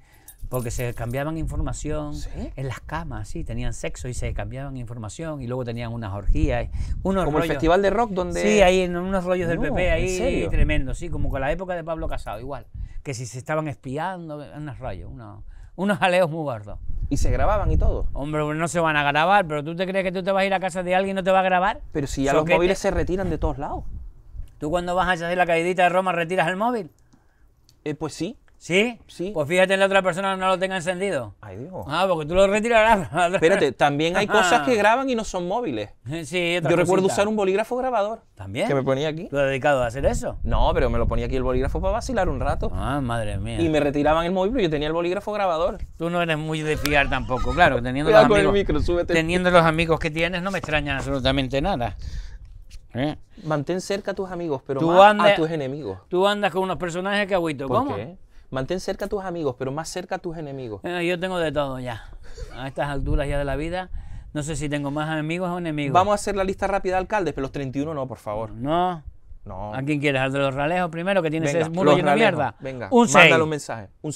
Porque se cambiaban información en las camas, sí, tenían sexo y se cambiaban información y luego tenían unas orgías. Unos como el festival de rock donde... Sí, ahí en unos rollos del PP, ahí tremendo, sí, como con la época de Pablo Casado, igual. Que si se estaban espiando, unos rollos, unos, unos *laughs* jaleos muy gordos. ¿Y se grababan y todo? Hombre, no se van a grabar, pero ¿tú te crees que tú te vas a ir a casa de alguien y no te va a grabar? Pero si ya los móviles se retiran de todos lados. ¿Tú cuando vas a hacer la caidita de Roma retiras el móvil? Eh, pues sí. ¿Sí? Sí. Pues fíjate en la otra persona no lo tenga encendido. Ay, Dios. Ah, porque tú lo retirarás. *laughs* Espérate, también hay cosas que ah. graban y no son móviles. *laughs* Sí, Yo recuerdo usar un bolígrafo grabador. ¿También? Que me ponía aquí. ¿Tú has dedicado a hacer eso? No, pero me lo ponía aquí el bolígrafo para vacilar un rato. Ah, madre mía. Y me retiraban el móvil y yo tenía el bolígrafo grabador. Tú no eres muy de fiar tampoco, claro. *laughs* Teniendo, los amigos, teniendo los amigos que tienes no me extraña absolutamente nada. ¿Eh? Mantén cerca a tus amigos, pero más a tus enemigos. Tú andas con unos personajes que agüito. ¿Por ¿Cómo? Qué? Mantén cerca a tus amigos, pero más cerca a tus enemigos. yo tengo de todo ya. A estas alturas ya de la vida, no sé si tengo más amigos o enemigos. Vamos a hacer la lista rápida de alcaldes, pero los 31 no, por favor. No. No. ¿A quién quieres? ¿Al de los ralejos primero que tiene ese muro lleno de mierda? Venga, un 6. Mándale un mensaje. Un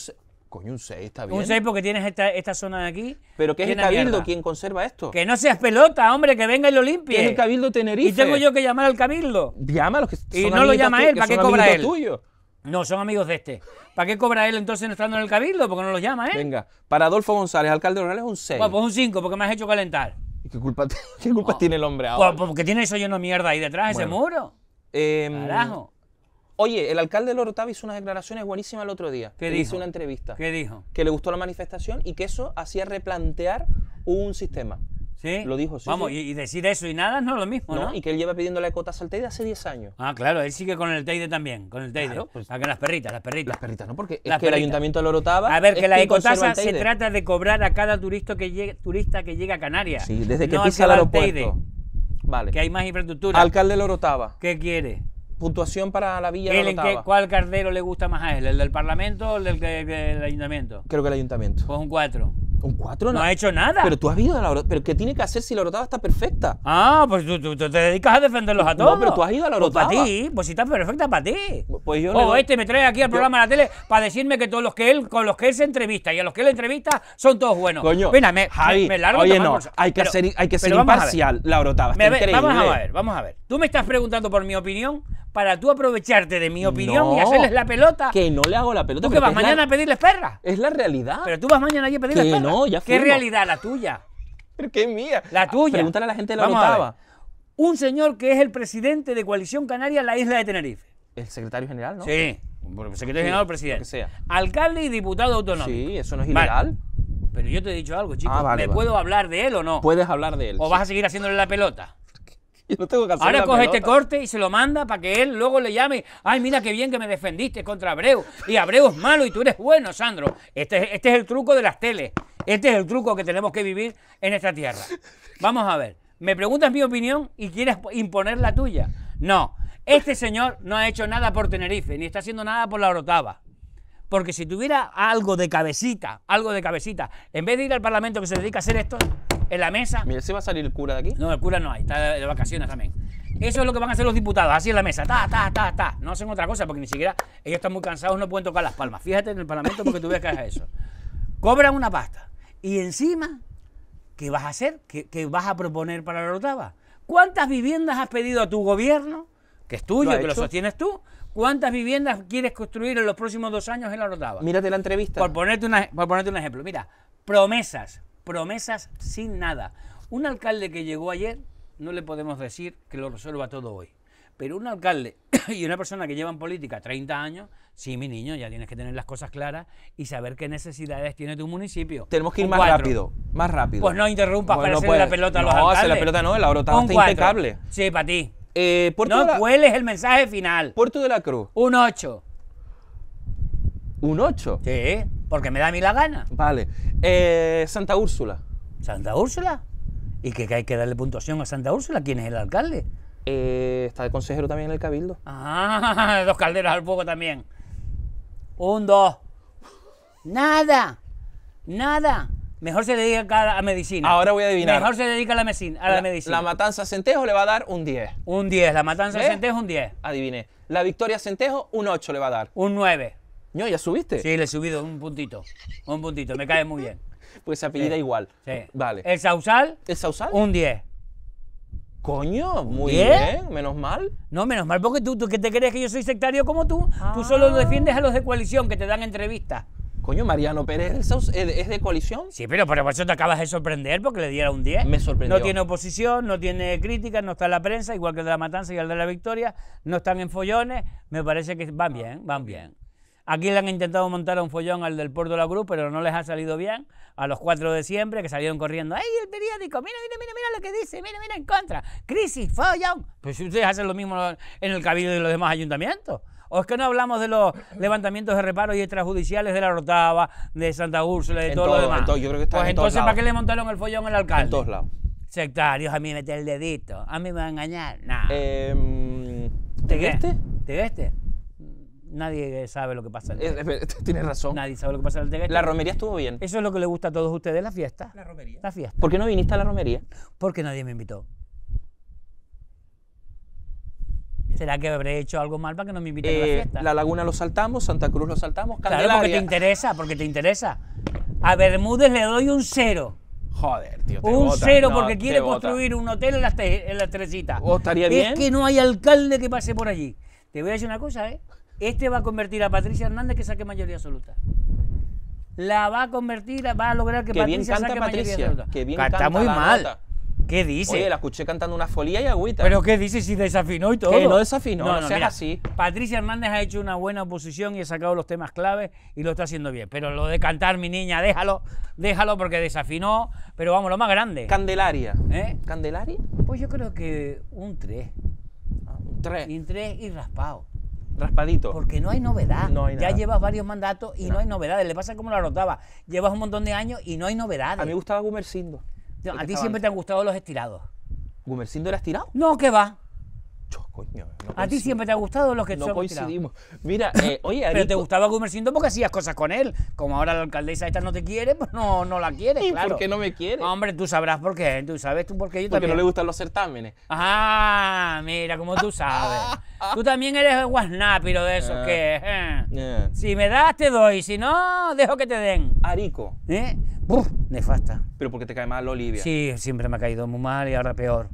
Coño, un 6 está bien. Un 6 porque tienes esta, esta, zona de aquí. ¿Pero qué es el cabildo quien conserva esto? Que no seas pelota, hombre, que venga y lo limpie. es el cabildo Tenerife? Y tengo yo que llamar al cabildo. Llámalo. Que y no lo llama él, ¿para qué cobra él? Tuyo. No, son amigos de este. ¿Para qué cobra él entonces entrando en el cabildo? Porque no los llama, ¿eh? Venga, para Adolfo González, alcalde de es un 6. pues un 5, porque me has hecho calentar. ¿Y qué culpa, *laughs* oh. tiene el hombre ahora? Pues, porque tiene eso lleno de mierda ahí detrás, de ese muro. Em, Carajo. Oye, el alcalde de Lorotavi hizo unas declaraciones buenísimas el otro día. ¿Qué dijo? Hizo una entrevista. ¿Qué dijo? Que le gustó la manifestación y que eso hacía replantear un sistema. Lo dijo, sí. Vamos, Y, decir eso y nada no es lo mismo, ¿no? Y que él lleva pidiendo la la al Teide hace 10 años. Ah, claro, él sigue con el Teide también, con el Teide. Pues, ah, las perritas, las perritas. Las perritas, ¿no? Porque el Ayuntamiento de Lorotava... A ver, que la ecotasa se trata de cobrar a cada turista que, turista que llega a Canarias. desde que no pisa el vale. Que hay más infraestructura. Alcalde Lorotava. ¿Qué quiere? puntuación para la villa de ¿Cuál cardero le gusta más a él? ¿El del Parlamento o el del, Ayuntamiento? Creo que el Ayuntamiento. Pues un cuatro con cuatro no. ha hecho nada. Pero tú has ido a la orotava. ¿Pero qué tiene que hacer si la orotava está perfecta? Ah, pues tú, te dedicas a defenderlos a todos. No, pero tú has ido a la orotava. Pues para ti, pues si está perfecta para ti. Pues, pues yo. O este me trae aquí al programa de la tele para decirme que todos los que él, con los que él se entrevista y a los que él entrevista son todos buenos. Coño. me, Javi, me largo Oye, no. Hay que, ser, hay que ser imparcial, la orotava. Está increíble. Vamos a ver, vamos a ver. Tú me estás preguntando por mi opinión para tú aprovecharte de mi opinión y hacerles la pelota. Que no le hago la pelota. Tú que vas mañana a pedirles perra. Es la realidad. Pero tú vas mañana a pedirles que No, ya ¿Qué realidad? La tuya. Pero qué mía. La tuya. Pregúntale a la gente de la Vamos Un señor que es el presidente de Coalición Canaria en la isla de Tenerife. El secretario general, ¿no? Sí. Secretario General Presidente. Que sea. Alcalde y diputado autonómico. Sí, eso no es ilegal. Pero yo te he dicho algo, chico. Ah, ¿Me puedo hablar de él o no? Puedes hablar de él. ¿O vas a seguir haciéndole la pelota? *laughs* Ahora coge este corte y se lo manda para que él luego le llame. Ay, mira qué bien que me defendiste contra Abreu. Y Abreu es malo y tú eres bueno, Sandro. Este, este es el truco de las teles. Este es el truco que tenemos que vivir en esta tierra. Vamos a ver. Me preguntas mi opinión y quieres imponer la tuya. No. Este señor no ha hecho nada por Tenerife, ni está haciendo nada por la Orotava. Porque si tuviera algo de cabecita, algo de cabecita, en vez de ir al Parlamento que se dedica a hacer esto, en la mesa. Mira, ¿se va a salir el cura de aquí? No, el cura no hay, está de vacaciones también. Eso es lo que van a hacer los diputados, así en la mesa, ta, ta, ta, ta. No hacen otra cosa porque ni siquiera ellos están muy cansados, no pueden tocar las palmas. Fíjate en el Parlamento porque tú ves que hagas eso. Cobran una pasta. Y encima, ¿qué vas a hacer? ¿Qué, vas a proponer para la octava? ¿Cuántas viviendas has pedido a tu gobierno, que es tuyo, que lo sostienes tú? ¿Cuántas viviendas quieres construir en los próximos dos años en la rotava? Mírate la entrevista. ponerte, por ponerte un ejemplo, mira, promesas, promesas sin nada. Un alcalde que llegó ayer, no le podemos decir que lo resuelva todo hoy. Pero un alcalde *coughs* y una persona que lleva en política 30 años, sí, mi niño, ya tienes que tener las cosas claras y saber qué necesidades tiene tu municipio. Tenemos que ir más rápido, más rápido. Pues no interrumpas para pues, la pelota a los alcaldes. No, la pelota no, eh, la orotava está impecable. Sí, para ti. no la... el mensaje final. Puerto de la Cruz. Un 8. ¿Un 8? Sí. Porque me da a mí la gana. Vale. Eh, Santa Úrsula. ¿Santa Úrsula? ¿Y que, hay que darle puntuación a Santa Úrsula? ¿Quién es el alcalde? Eh, está el consejero también en el cabildo. Ah, *laughs* dos calderos al poco también. Un, dos. Nada. Nada. Mejor se dedica a la medicina. Ahora voy a adivinar. Mejor se dedica a la, medicina, a la, medicina. La Matanza Centejo le va a dar un 10. Un 10. La Matanza ¿Eh? Centejo un 10. Adiviné. La Victoria Centejo un 8 le va a dar. Un 9. No, ¿ya subiste? Sí, le he subido un puntito. Un puntito, me cae muy bien. Pues se apellida igual. Sí. Vale. El Sausal. El Sausal. Un 10. Coño, muy bien, menos mal. No, menos mal, porque tú, tú que te crees que yo soy sectario como tú, tú ah. solo defiendes a los de coalición que te dan entrevistas. Coño, Mariano Pérez es de coalición. Sí, pero por eso te acabas de sorprender porque le diera un 10. Me sorprendió. No tiene oposición, no tiene críticas, no está en la prensa, igual que el de la Matanza y el de la Victoria, no están en follones. Me parece que van bien, van bien. Aquí le han intentado montar un follón al del Puerto de la Cruz, pero no les ha salido bien. A los 4 de siempre que salieron corriendo. ¡Ay, el periódico! ¡Mira, mira, mira, mira lo que dice! ¡Mira, mira, en contra! ¡Crisis, follón! Pues ustedes hacen lo mismo en el cabildo de los demás ayuntamientos. ¿O es que no hablamos de los *laughs* levantamientos de reparos y extrajudiciales de la Rotava, de Santa Úrsula, de todo, lo demás? pues entonces, ¿para qué le montaron el follón al alcalde? En todos lados. Sectarios, a mí mete el dedito, a mí me va a engañar. Em, ¿Te, ¿Te ¿Te este? nadie sabe lo que pasa en el eh, eh, Tienes razón. Nadie sabe lo que pasa en el La romería estuvo bien. Eso es lo que le gusta a todos ustedes, la fiesta. La romería. La fiesta. ¿Por qué no viniste a la romería? Porque nadie me invitó. ¿Será que habré hecho algo mal para que no me inviten a la eh, fiesta? La Laguna lo saltamos, Santa Cruz lo saltamos, Candelaria. Claro, porque te interesa, porque te interesa. A Bermúdez le doy un cero. Joder, tío. un cero porque quiere construir un hotel en las, en las estaría bien? Es que no hay alcalde que pase por allí. Te voy a decir una cosa, ¿eh? Este va a convertir a Patricia Hernández que saque mayoría absoluta. La va a convertir, va a lograr que, Patricia saque mayoría absoluta. Que bien canta, canta muy mal. ¿Qué dice? Oye, la escuché cantando una folía y agüita. ¿Pero qué dice si desafinó y todo? Que no desafinó, no, no, sea así. Patricia Hernández ha hecho una buena oposición y ha sacado los temas claves y lo está haciendo bien. Pero lo de cantar, mi niña, déjalo, déjalo porque desafinó. Pero vamos, lo más grande. Candelaria. ¿Eh? ¿Candelaria? Pues yo creo que un 3. Ah, un 3. Y un 3 y raspado raspadito. Porque no hay novedad. Ya llevas varios mandatos y no, hay novedades. Le pasa como la rotaba. Llevas un montón de años y no hay novedades. A mí me gustaba Gumercindo. a ti siempre te han gustado los estirados. ¿Gumercindo era estirado? No, que va a ti siempre te ha gustado lo que No coincidimos. Mira, eh, *laughs* oye, Pero te gustaba Gumercindo porque hacías cosas con él. Como ahora la alcaldesa esta no te quiere, pues no, no la quiere, ¿Por qué no me quiere? Hombre, tú sabrás por qué. Tú sabes tú por qué yo también. Porque no le gustan los certámenes. Ah, mira, como tú sabes. *laughs* tú también eres guasnápiro de esos ah, que... Eh. Eh. Si me das, te doy. Si no, dejo que te den. Arico. ¿Eh? nefasta. Pero porque te cae mal Olivia. Sí, siempre me ha caído muy mal y ahora peor.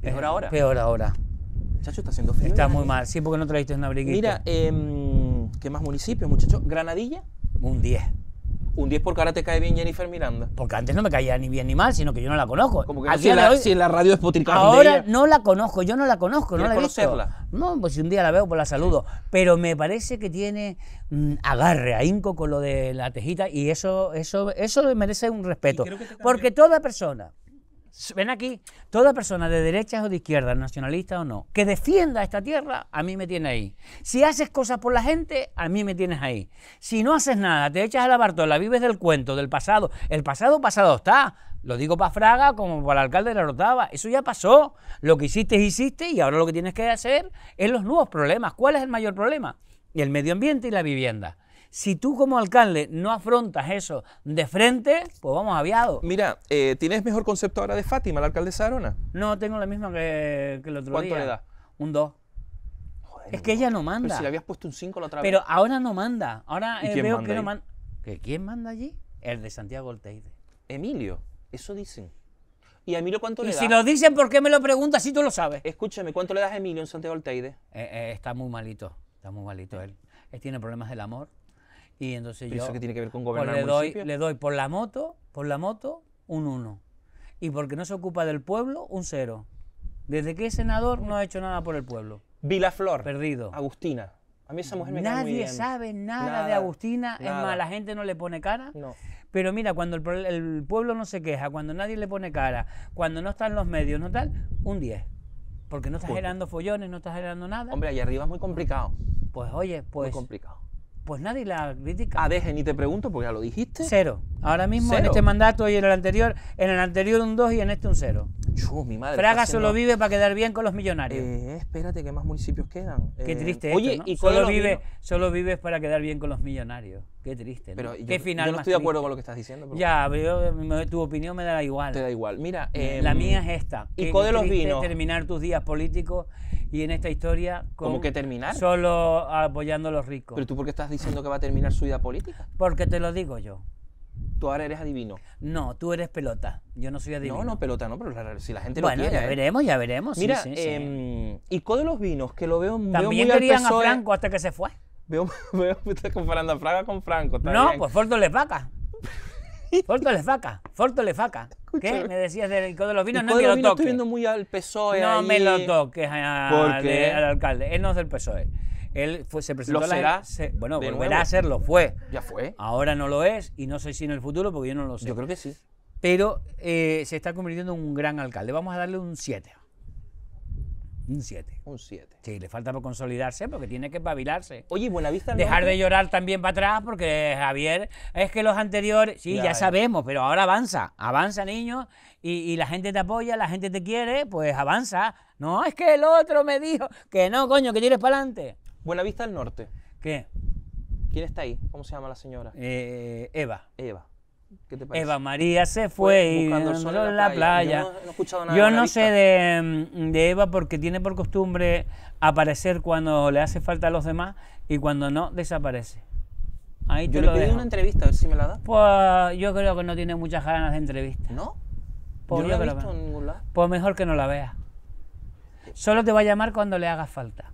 Peor ahora. Peor ahora. Chacho está haciendo Está muy mal, sí, porque no trajiste una briguita. Mira, em, ¿qué más municipios, muchachos? Granadilla. Un 10. Un 10 porque ahora te cae bien Jennifer Miranda. Porque antes no me caía ni bien ni mal, sino que yo no la conozco. Como que la, en la radio es Ahora no la conozco, yo no la conozco, no la he conocerla? No, pues si un día la veo, pues la saludo. Pero me parece que tiene mm, agarre, ahínco con lo de la tejita y eso, eso, eso merece un respeto. Porque toda persona ven aquí, toda persona de derechas o de izquierdas, nacionalista o no, que defienda esta tierra, a mí me tiene ahí. Si haces cosas por la gente, a mí me tienes ahí. Si no haces nada, te echas a la bartola, vives del cuento, del pasado, el pasado pasado está. Lo digo para Fraga como para el alcalde de la Rotava. Eso ya pasó. Lo que hiciste, hiciste y ahora lo que tienes que hacer es los nuevos problemas. ¿Cuál es el mayor problema? El medio ambiente y la vivienda. Si tú como alcalde no afrontas eso de frente, pues vamos aviado. Mira, eh, ¿tienes mejor concepto ahora de Fátima, la alcaldesa de Arona? No, tengo la misma que, el otro día. ¿Cuánto le da? Un 2. Es que ella no manda. si le habías puesto un 5 la otra vez. Pero ahora no manda. Ahora eh, veo que no manda. ¿Quién manda allí? El de Santiago Olteide. Emilio, eso dicen. ¿Y a Emilio cuánto le das? Si lo dicen, ¿por qué me lo preguntas si tú lo sabes? Escúchame, ¿cuánto le das a Emilio en Santiago Olteide? Eh, está muy malito. Está muy malito él. Él tiene problemas del amor. Y entonces yo... ¿Eso que tiene que ver con pues le, doy, por la moto, por la moto, un 1. Y porque no se ocupa del pueblo, un 0. Desde que es senador no ha hecho nada por el pueblo. Vilaflor. Perdido. Agustina. A mí esa mujer me Nadie sabe nada, de Agustina. Es más, la gente no le pone cara. No. Pero mira, cuando el, pueblo no se queja, cuando nadie le pone cara, cuando no están los medios, no tal, un 10. Porque no estás generando follones, no estás generando nada. Hombre, ahí arriba es muy complicado. Pues oye, pues. Muy complicado. Pues nadie la critica. Ah, deje, ni te pregunto porque ya lo dijiste. Cero. Ahora mismo en este mandato y en el anterior, en el anterior un 2 y en este un 0. Praga mi madre. Fraga solo vive para quedar bien con los millonarios. espérate, que más municipios quedan. Qué triste. Oye, y solo vive, solo vives para quedar bien con los millonarios. Qué triste. Pero final yo no estoy de acuerdo con lo que estás diciendo. ya, pero tu opinión me da igual. Te da igual. Mira, la em, mía es esta. Y de los vinos. terminar tus días políticos y en esta historia ¿Cómo que terminar? Solo apoyando a los ricos. Pero tú por qué estás diciendo que va a terminar su vida política? Porque te lo digo yo. Tú ahora eres adivino. No, tú eres pelota. Yo no soy adivino. No, no, pelota no, pero si la gente lo quiere. ya ¿eh? veremos, ya veremos. Mira, sí, cómo eh, em, y los Vinos, que lo veo, También veo muy querían a Franco hasta que se fue. Veo, que *laughs* usted comparando a Fraga con Franco. No, pues *laughs* Forto le faca. Forto le faca. Forto le faca. ¿Qué? Me decías del Código de los Vinos, no me lo toques. estoy viendo muy al PSOE. No me lo toques al alcalde. Él no es del PSOE. Él se presentó ¿Lo será? La, bueno, volverá a a serlo, fue. Ya fue. Ahora no lo es y no sé si en el futuro porque yo no lo sé. Yo creo que sí. Pero eh, se está convirtiendo en un gran alcalde. Vamos a darle un 7. Un 7. Un 7. Sí, le falta por consolidarse porque tiene que pavilarse Oye, Buenavista. Dejar de llorar también para atrás porque Javier, es que los anteriores, sí, ya, sabemos, pero ahora avanza, avanza niño y, la gente te apoya, la gente te quiere, pues avanza. No, es que el otro me dijo que no, coño, que tienes para adelante. Buenavista del Norte. ¿Qué? ¿Quién está ahí? ¿Cómo se llama la señora? Eh, Eva. Eva. Eva María se fue, y el sol en la, playa. Yo no, sé mm, de, Eva porque tiene por costumbre aparecer cuando le hace falta a los demás y cuando no, desaparece. Ahí yo le pedí una entrevista, a ver si me la da. Pues yo creo que no tiene muchas ganas de entrevista. ¿No? Pues yo no la he visto en ningún lado. Pues mejor que no la veas. Solo te va a llamar cuando le hagas falta.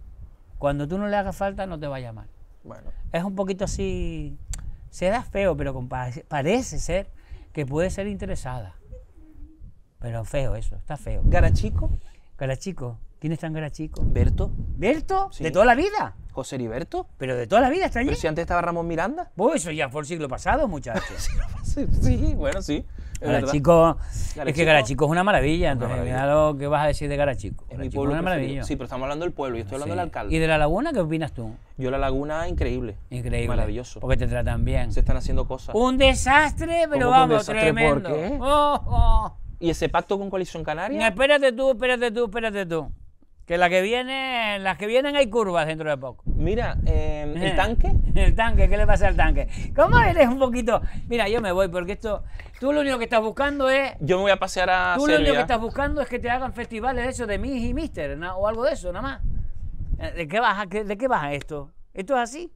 Cuando tú no le hagas falta, no te va a llamar. Bueno. Es un poquito así se da feo, pero parece ser que puede ser interesada. Pero feo eso, está feo. ¿Garachico? Garachico. ¿Quién está en Garachico? Berto. ¿Berto? ¿De toda la vida? José Heriberto. Pero de toda la vida está allí. Pero si antes estaba Ramón Miranda. Pues eso ya fue el siglo pasado, muchachos. *laughs* sí, bueno, sí. Garachico, es que Garachico es una maravilla, entonces mira lo que vas a decir de Garachico. Es mi pueblo es una maravilla. Sí, pero estamos hablando del pueblo, yo estoy hablando del alcalde. ¿Y de la laguna qué opinas tú? Yo la laguna increíble. Increíble. Maravilloso. Porque te tratan bien. Se están haciendo cosas. Un desastre, pero vamos, tremendo. Oh, oh. ¿Y ese pacto con Coalición Canaria? No, espérate tú, espérate tú, espérate tú. Que la que viene, las que vienen hay curvas dentro de poco. Mira, em, el eh, tanque. *laughs* el tanque, ¿qué le pasa al tanque? ¿Cómo eres un poquito? Mira, yo me voy porque esto. Tú lo único que estás buscando es. Yo me voy a pasear a. Tú lo único que estás buscando es que te hagan festivales de eso de Miss y Mister o algo de eso, nada más. Eh, ¿De qué baja, de qué esto? ¿Esto es así?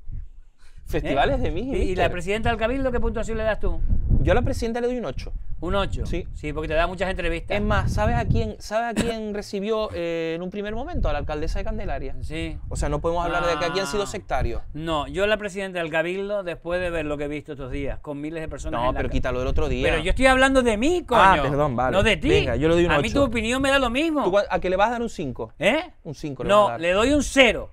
Festivales ¿Eh? de Miss y Mister. ¿Y la presidenta del Cabildo qué puntuación le das tú? Yo a la presidenta le doy un 8. Un 8. Sí. Sí, porque te da muchas entrevistas. Es más, ¿sabes a quién, ¿sabes a quién recibió eh, en un primer momento? A la alcaldesa de Candelaria. Sí. O sea, no podemos hablar de que aquí han sido ah. sectarios. No, yo a la presidenta del Cabildo, después de ver lo que he visto estos días, con miles de personas. No, pero quítalo del otro día. Pero yo estoy hablando de mí, ah, coño. Ah, perdón, vale. No de ti. Venga, yo le doy un A mí tu opinión me da lo mismo. ¿A qué le vas a dar un 5? ¿Eh? Un 5 No, le doy un 0.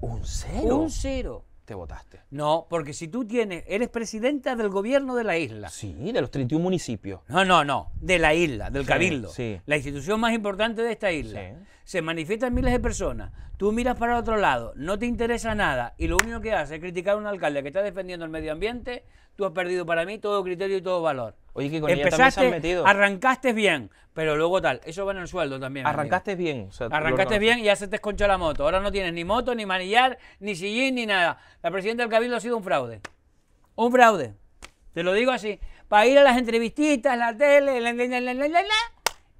¿Un 0? Un 0 te votaste. No, porque si tú tienes, eres presidenta del gobierno de la isla. Sí, de los 31 municipios. No, no, no, de la isla, del cabildo. Sí. La institución más importante de esta isla. Sí se manifiestan miles de personas, tú miras para otro lado, no te interesa nada y lo único que haces es criticar a un alcalde que está defendiendo el medio ambiente, tú has perdido para mí todo criterio y todo valor. Oye, que con ella también se han metido. arrancaste bien, pero luego tal, eso va en el sueldo también. Arrancaste bien. O sea, arrancaste bien y ya se te esconchó la moto. Ahora no tienes ni moto, ni manillar, ni sillín, ni nada. La presidenta del Cabildo ha sido un fraude. Un fraude. Te lo digo así. Para ir a las entrevistitas, la tele, la, la, la, la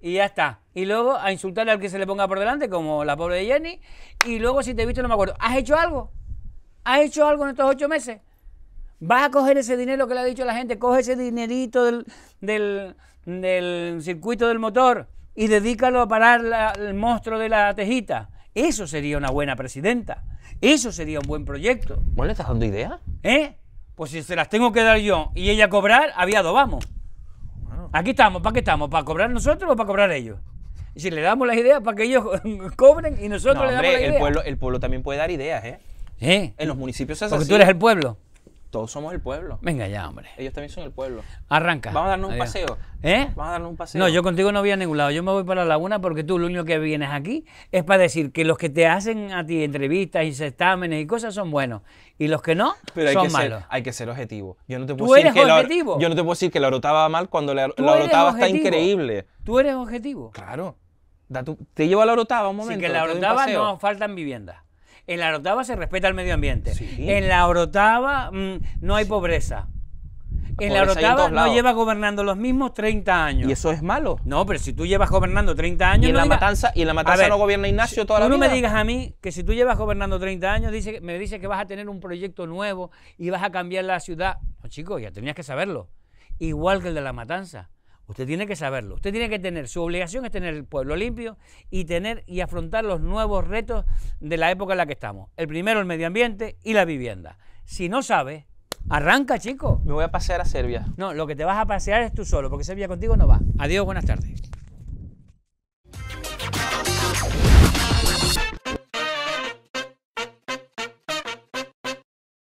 y ya está. Y luego a insultar al que se le ponga por delante, como la pobre de Jenny. Y luego, si te he visto, no me acuerdo. ¿Has hecho algo? ¿Has hecho algo en estos ocho meses? ¿Vas a coger ese dinero que le ha dicho la gente? Coge ese dinerito del, circuito del motor y dedícalo a parar el monstruo de la tejita. Eso sería una buena presidenta. Eso sería un buen proyecto. ¿Vos le estás dando ideas? ¿Eh? Pues si se las tengo que dar yo y ella cobrar, aviado vamos. Aquí estamos, ¿para qué estamos? ¿Para cobrar nosotros o para cobrar ellos? Y si le damos las ideas para que ellos *laughs* cobren y nosotros le damos las ideas. El pueblo, el pueblo también puede dar ideas, ¿eh? ¿Eh? En los municipios es Porque tú eres el pueblo. Todos somos el pueblo. Venga ya, hombre. Ellos también son el pueblo. Arranca. Vamos a darnos un paseo. ¿Eh? Vamos a darnos un paseo. No, yo contigo no voy a ningún lado. Yo me voy para la laguna porque tú lo único que vienes aquí es para decir que los que te hacen a ti entrevistas y certámenes y cosas son buenos y los que no son malos. hay que ser objetivo. Yo no te puedo ¿Tú decir eres que objetivo? La, yo no te puedo decir que la mal cuando la, orotava está increíble. Tú eres objetivo. Claro. te llevo a la orotava un momento. que en la orotava no faltan viviendas. En la orotava se respeta el medio ambiente. En la orotava mm, no hay pobreza en la no lleva gobernando los mismos 30 años. Y eso es malo. No, pero si tú llevas gobernando 30 años. Y en, la, matanza, y la matanza no gobierna Ignacio toda la vida. no me digas a mí que si tú llevas gobernando 30 años, me dice que vas a tener un proyecto nuevo y vas a cambiar la ciudad. No, chicos, ya tenías que saberlo. Igual que el de la matanza. Usted tiene que saberlo. Usted tiene que tener, su obligación es tener el pueblo limpio y tener y afrontar los nuevos retos de la época en la que estamos. El primero, el medio ambiente y la vivienda. Si no sabe, Arranca, chico. Me voy a pasear a Serbia. No, lo que te vas a pasear es tú solo, porque Serbia contigo no va. Adiós, buenas tardes.